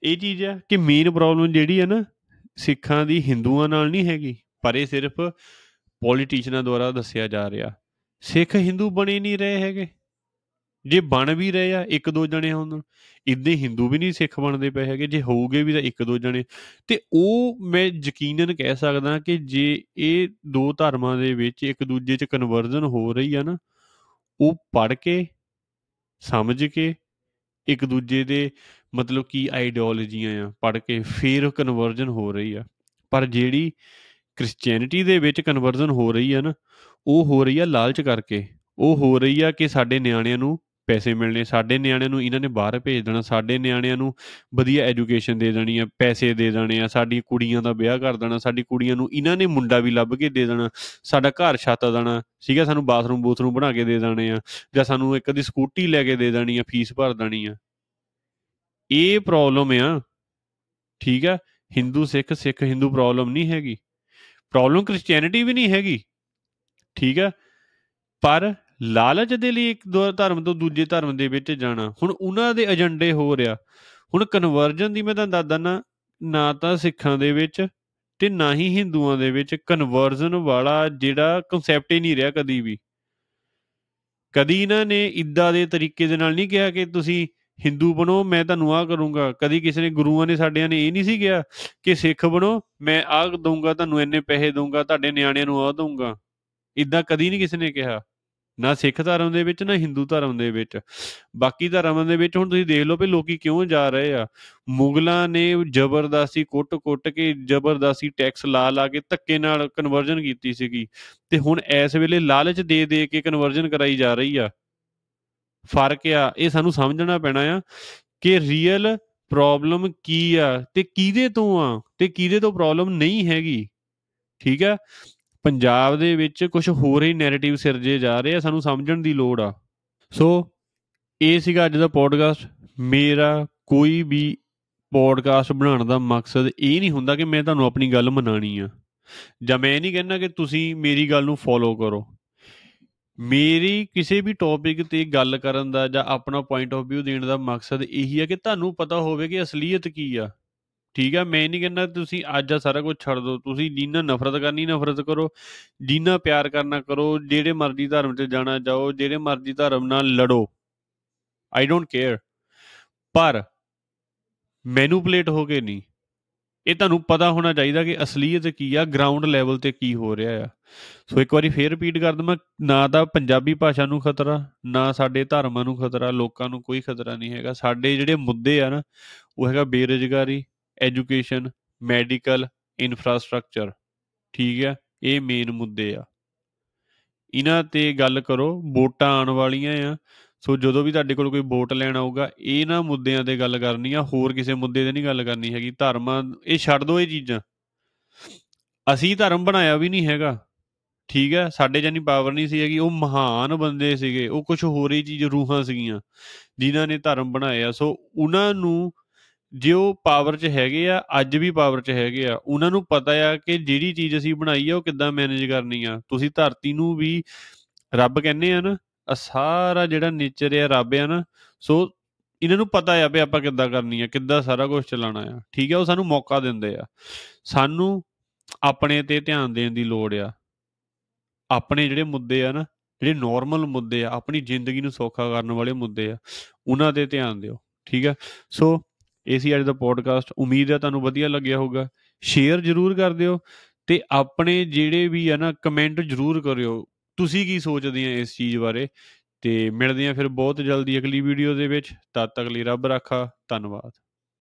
ਇਹ ਚੀਜ਼ ਆ ਕਿ ਮੇਨ ਪ੍ਰੋਬਲਮ ਜਿਹੜੀ ਆ ਨਾ ਸਿੱਖਾਂ ਦੀ ਹਿੰਦੂਆਂ ਨਾਲ ਨਹੀਂ ਹੈਗੀ ਪਰ ਇਹ ਸਿਰਫ ਪੋਲੀਟੀਸ਼ੀਅਨਾਂ ਦੁਆਰਾ ਦੱਸਿਆ ਜਾ ਰਿਹਾ ਸਿੱਖ ਹਿੰਦੂ ਬਣੇ ਨਹੀਂ ਰਹੇ ਹੈਗੇ ਜੇ ਬਣ ਵੀ ਰਹੇ ਆ ਇੱਕ ਦੋ ਜਣੇ ਹੁਣ ਇਦਾਂ ਹਿੰਦੂ ਵੀ ਨਹੀਂ ਸਿੱਖ ਬਣਦੇ ਪਏ ਹੈਗੇ ਜੇ ਹੋਊਗੇ ਵੀ ਤਾਂ ਇੱਕ ਦੋ ਜਣੇ ਤੇ ਉਹ ਮੈਂ ਯਕੀਨਨ ਕਹਿ ਸਕਦਾ ਕਿ ਜੇ ਇਹ ਦੋ ਧਰਮਾਂ ਦੇ ਵਿੱਚ ਇੱਕ ਦੂਜੇ 'ਚ ਕਨਵਰਜਨ ਹੋ ਰਹੀ ਆ ਨਾ ਉਹ ਪੜ ਕੇ ਸਮਝ ਕੇ ਇੱਕ ਦੂਜੇ ਦੇ ਮਤਲਬ ਕੀ ਆਈਡੀਓਲੋਜੀਆਂ ਆ ਪੜ ਕੇ ਫਿਰ ਕਨਵਰਜਨ ਹੋ ਰਹੀ ਆ ਪਰ ਜਿਹੜੀ ਕ੍ਰਿਸਚੀਅਨਿਟੀ ਦੇ ਵਿੱਚ ਕਨਵਰਜਨ ਹੋ ਰਹੀ ਆ ਨਾ ਉਹ ਹੋ ਰਹੀ ਆ ਲਾਲਚ ਕਰਕੇ ਉਹ ਹੋ ਰਹੀ ਆ ਕਿ ਸਾਡੇ ਨਿਆਣਿਆਂ ਨੂੰ ਪੈਸੇ ਮਿਲਣੇ ਸਾਡੇ ਨਿਆਣਿਆਂ ਨੂੰ ਇਹਨਾਂ ਨੇ ਬਾਹਰ ਭੇਜ ਦੇਣਾ ਸਾਡੇ ਨਿਆਣਿਆਂ ਨੂੰ ਵਧੀਆ ਐਜੂਕੇਸ਼ਨ ਦੇ ਦੇਣੀ ਆ ਪੈਸੇ ਦੇ ਦੇਣੇ ਆ ਸਾਡੀ ਕੁੜੀਆਂ ਦਾ ਵਿਆਹ ਕਰ ਦੇਣਾ ਸਾਡੀ ਕੁੜੀਆਂ ਨੂੰ ਇਹਨਾਂ ਨੇ ਮੁੰਡਾ ਵੀ ਲੱਭ ਕੇ ਦੇ ਦੇਣਾ ਸਾਡਾ ਘਰ ਛੱਤ ਦੇਣਾ ਠੀਕ ਆ ਸਾਨੂੰ ਬਾਥਰੂਮ ਬੂਥਰੂਮ ਬਣਾ ਕੇ ਦੇ ਦੇਣੇ ਆ ਜਾਂ ਸਾਨੂੰ ਇੱਕ ਅੱਧੀ ਸਕੂਟੀ ਲੈ ਕੇ ਦੇ ਦੇਣੀ ਆ ਫੀਸ ਭਰ ਦੇਣੀ ਆ ਇਹ ਪ੍ਰੋਬਲਮ ਆ ਠੀਕ ਆ ਹਿੰਦੂ ਸਿੱਖ ਸਿੱਖ ਹਿੰਦੂ ਪ੍ਰੋਬਲਮ ਨਹੀਂ ਹੈਗੀ ਪ੍ਰੋਬਲਮ ਕ੍ਰਿਸਚੀਅਨਿਟੀ ਵੀ ਨਹੀਂ ਹੈਗੀ ਠੀਕ ਆ ਪਰ ਲਾਲਚ ਦੇ ਲਈ ਇੱਕ ਦੋ ਧਰਮ ਤੋਂ ਦੂਜੇ ਧਰਮ ਦੇ ਵਿੱਚ ਜਾਣਾ ਹੁਣ ਉਹਨਾਂ ਦੇ ਏਜੰਡੇ ਹੋ ਰਿਹਾ ਹੁਣ ਕਨਵਰਜਨ ਦੀ ਮੈਂ ਤਾਂ ਦੱਸਦਾ ਨਾ ਨਾ ਤਾਂ ਸਿੱਖਾਂ ਦੇ ਵਿੱਚ ਤੇ ਨਾ ਹੀ ਹਿੰਦੂਆਂ ਦੇ ਵਿੱਚ ਕਨਵਰਜਨ ਵਾਲਾ ਜਿਹੜਾ ਕਨਸੈਪਟ ਹੀ ਨਹੀਂ ਰਿਹਾ ਕਦੀ ਵੀ ਕਦੀ ਇਹਨਾਂ ਨੇ ਇਦਾਂ ਦੇ ਤਰੀਕੇ ਦੇ ਨਾਲ ਨਹੀਂ ਕਿਹਾ ਕਿ ਤੁਸੀਂ ਹਿੰਦੂ ਬਣੋ ਮੈਂ ਤੁਹਾਨੂੰ ਆਹ ਕਰੂੰਗਾ ਕਦੀ ਕਿਸੇ ਨੇ ਗੁਰੂਆਂ ਨੇ ਸਾਡਿਆਂ ਨੇ ਇਹ ਨਹੀਂ ਸੀ ਕਿਹਾ ਕਿ ਸਿੱਖ ਬਣੋ ਮੈਂ ਆਹ ਦਊਂਗਾ ਤੁਹਾਨੂੰ ਇੰਨੇ ਪੈਸੇ ਦਊਂਗਾ ਤੁਹਾਡੇ ਨਿਆਣਿਆਂ ਨੂੰ ਆਹ ਦਊਂਗਾ ਇਦਾਂ ਕਦੀ ਨਹੀਂ ਕਿਸੇ ਨੇ ਕਿਹਾ ਨਾ ਸਿੱਖ ਧਰਮ ਦੇ ਵਿੱਚ ਨਾ ਹਿੰਦੂ ਧਰਮ ਦੇ ਵਿੱਚ ਬਾਕੀ ਧਰਮਾਂ ਦੇ ਵਿੱਚ ਹੁਣ ਤੁਸੀਂ ਦੇਖ ਲਓ ਵੀ ਲੋਕੀ ਕਿਉਂ ਜਾ ਰਹੇ ਆ ਮੁਗਲਾਂ ਨੇ ਜ਼ਬਰਦਸਤੀ ਕੁੱਟ-ਕੁੱਟ ਕੇ ਜ਼ਬਰਦਸਤੀ ਟੈਕਸ ਲਾ ਲਾ ਕੇ ਧੱਕੇ ਨਾਲ ਕਨਵਰਜਨ ਕੀਤੀ ਸੀਗੀ ਤੇ ਹੁਣ ਇਸ ਵੇਲੇ ਲਾਲਚ ਦੇ ਦੇ ਕੇ ਕਨਵਰਜਨ ਕਰਾਈ ਜਾ ਰਹੀ ਆ ਫਰਕ ਆ ਇਹ ਸਾਨੂੰ ਸਮਝਣਾ ਪੈਣਾ ਆ ਕਿ ਰੀਅਲ ਪ੍ਰੋਬਲਮ ਕੀ ਆ ਤੇ ਕਿਹਦੇ ਤੋਂ ਆ ਤੇ ਕਿਹਦੇ ਤੋਂ ਪ੍ਰੋਬਲਮ ਨਹੀਂ ਹੈਗੀ ਠੀਕ ਆ ਪੰਜਾਬ ਦੇ ਵਿੱਚ ਕੁਝ ਹੋਰ ਹੀ ਨੈਰੇਟਿਵ ਸਿਰਜੇ ਜਾ ਰਹੇ ਆ ਸਾਨੂੰ ਸਮਝਣ ਦੀ ਲੋੜ ਆ ਸੋ ਇਹ ਸੀਗਾ ਅੱਜ ਦਾ ਪੋਡਕਾਸਟ ਮੇਰਾ ਕੋਈ ਵੀ ਪੋਡਕਾਸਟ ਬਣਾਉਣ ਦਾ ਮਕਸਦ ਇਹ ਨਹੀਂ ਹੁੰਦਾ ਕਿ ਮੈਂ ਤੁਹਾਨੂੰ ਆਪਣੀ ਗੱਲ ਮਨਾਣੀ ਆ ਜਾਂ ਮੈਂ ਨਹੀਂ ਕਹਿੰਦਾ ਕਿ ਤੁਸੀਂ ਮੇਰੀ ਗੱਲ ਨੂੰ ਫੋਲੋ ਕਰੋ ਮੇਰੀ ਕਿਸੇ ਵੀ ਟੌਪਿਕ ਤੇ ਗੱਲ ਕਰਨ ਦਾ ਜਾਂ ਆਪਣਾ ਪੁਆਇੰਟ ਆਫ View ਦੇਣ ਦਾ ਮਕਸਦ ਇਹੀ ਹੈ ਕਿ ਤੁਹਾਨੂੰ ਪਤਾ ਹੋਵੇ ਕਿ ਅਸਲੀਅਤ ਕੀ ਆ ਠੀਕ ਆ ਮੈਂ ਨਹੀਂ ਕਹਿੰਦਾ ਤੁਸੀਂ ਅੱਜ ਆ ਸਾਰਾ ਕੁਝ ਛੱਡ ਦਿਓ ਤੁਸੀਂ ਜਿੰਨਾ ਨਫ਼ਰਤ ਕਰਨੀ ਨਫ਼ਰਤ ਕਰੋ ਜਿੰਨਾ ਪਿਆਰ ਕਰਨਾ ਕਰੋ ਜਿਹੜੇ ਮਰਜ਼ੀ ਧਰਮ ਤੇ ਜਾਣਾ ਜਾਓ ਜਿਹੜੇ ਮਰਜ਼ੀ ਧਰਮ ਨਾਲ ਲੜੋ ਆਈ ਡੋਨਟ ਕੇਅਰ ਪਰ ਮੈਨੂਪਲੇਟ ਹੋ ਕੇ ਨਹੀਂ ਇਹ ਤੁਹਾਨੂੰ ਪਤਾ ਹੋਣਾ ਚਾਹੀਦਾ ਕਿ ਅਸਲੀਅਤ ਕੀ ਆ ਗਰਾਊਂਡ ਲੈਵਲ ਤੇ ਕੀ ਹੋ ਰਿਹਾ ਆ ਸੋ ਇੱਕ ਵਾਰੀ ਫੇਰ ਰਿਪੀਟ ਕਰ ਦਮਾ ਨਾ ਤਾਂ ਪੰਜਾਬੀ ਭਾਸ਼ਾ ਨੂੰ ਖਤਰਾ ਨਾ ਸਾਡੇ ਧਰਮਾਂ ਨੂੰ ਖਤਰਾ ਲੋਕਾਂ ਨੂੰ ਕੋਈ ਖਤਰਾ ਨਹੀਂ ਹੈਗਾ ਸਾਡੇ ਜਿਹੜੇ ਮੁੱਦੇ ਆ ਨਾ ਉਹ ਹੈਗਾ ਬੇਰੋਜ਼ਗਾਰੀ ਐਜੂਕੇਸ਼ਨ ਮੈਡੀਕਲ ਇਨਫਰਾਸਟ੍ਰਕਚਰ ਠੀਕ ਆ ਇਹ ਮੇਨ ਮੁੱਦੇ ਆ ਇਨਾ ਤੇ ਗੱਲ ਕਰੋ ਵੋਟਾਂ ਆਉਣ ਵਾਲੀਆਂ ਆ ਸੋ ਜਦੋਂ ਵੀ ਤੁਹਾਡੇ ਕੋਲ ਕੋਈ ਵੋਟ ਲੈਣ ਆਊਗਾ ਇਹਨਾਂ ਮੁੱਦਿਆਂ ਤੇ ਗੱਲ ਕਰਨੀ ਆ ਹੋਰ ਕਿਸੇ ਮੁੱਦੇ ਤੇ ਨਹੀਂ ਗੱਲ ਕਰਨੀ ਹੈਗੀ ਧਰਮ ਇਹ ਛੱਡ ਦਿਓ ਇਹ ਚੀਜ਼ਾਂ ਅਸੀਂ ਧਰਮ ਬਣਾਇਆ ਵੀ ਨਹੀਂ ਹੈਗਾ ਠੀਕ ਹੈ ਸਾਡੇ ਜਾਨੀ ਪਾਵਰ ਨਹੀਂ ਸੀ ਹੈਗੀ ਉਹ ਮਹਾਨ ਬੰਦੇ ਸੀਗੇ ਉਹ ਕੁਝ ਹੋਰ ਹੀ ਚੀਜ਼ ਰੂਹਾਂ ਸੀਗੀਆਂ ਜਿਨ੍ਹਾਂ ਨੇ ਧਰਮ ਬਣਾਇਆ ਸੋ ਉਹਨਾਂ ਨੂੰ ਜੋ ਪਾਵਰ 'ਚ ਹੈਗੇ ਆ ਅੱਜ ਵੀ ਪਾਵਰ 'ਚ ਹੈਗੇ ਆ ਉਹਨਾਂ ਨੂੰ ਪਤਾ ਆ ਕਿ ਜਿਹੜੀ ਚੀਜ਼ ਅਸੀਂ ਬਣਾਈ ਆ ਉਹ ਕਿੱਦਾਂ ਮੈਨੇਜ ਕਰਨੀ ਆ ਤੁਸੀਂ ਧਰਤੀ ਨੂੰ ਵੀ ਰੱਬ ਕਹਿੰਦੇ ਆ ਨਾ ਆ ਸਾਰਾ ਜਿਹੜਾ ਨੇਚਰ ਹੈ ਰੱਬ ਹੈ ਨਾ ਸੋ ਇਹਨਾਂ ਨੂੰ ਪਤਾ ਆ ਵੀ ਆਪਾਂ ਕਿੱਦਾਂ ਕਰਨੀ ਆ ਕਿੱਦਾਂ ਸਾਰਾ ਕੁਝ ਚਲਾਣਾ ਆ ਠੀਕ ਆ ਉਹ ਸਾਨੂੰ ਮੌਕਾ ਦਿੰਦੇ ਆ ਸਾਨੂੰ ਆਪਣੇ ਤੇ ਧਿਆਨ ਦੇਣ ਦੀ ਲੋੜ ਆ ਆਪਣੇ ਜਿਹੜੇ ਮੁੱਦੇ ਆ ਨਾ ਜਿਹੜੇ ਨਾਰਮਲ ਮੁੱਦੇ ਆ ਆਪਣੀ ਜ਼ਿੰਦਗੀ ਨੂੰ ਸੌਖਾ ਕਰਨ ਵਾਲੇ ਮੁੱਦੇ ਆ ਉਹਨਾਂ ਤੇ ਧਿਆਨ ਦਿਓ ਠੀਕ ਆ ਸੋ ਇਹ ਸੀ ਅੱਜ ਦਾ ਪੋਡਕਾਸਟ ਉਮੀਦ ਹੈ ਤੁਹਾਨੂੰ ਵਧੀਆ ਲੱਗਿਆ ਹੋਊਗਾ ਸ਼ੇਅਰ ਜ਼ਰੂਰ ਕਰ ਦਿਓ ਤੇ ਆਪਣੇ ਜਿਹੜੇ ਵੀ ਆ ਨਾ ਕਮੈਂਟ ਜ਼ਰੂਰ ਕਰਿਓ ਤੁਸੀਂ ਕੀ ਸੋਚਦੇ ਆ ਇਸ ਚੀਜ਼ ਬਾਰੇ ਤੇ ਮਿਲਦੇ ਆ ਫਿਰ ਬਹੁਤ ਜਲਦੀ ਅਗਲੀ ਵੀਡੀਓ ਦੇ ਵਿੱਚ ਤਦ ਤੱਕ ਲਈ ਰੱਬ ਰਾਖਾ ਧੰਨਵਾਦ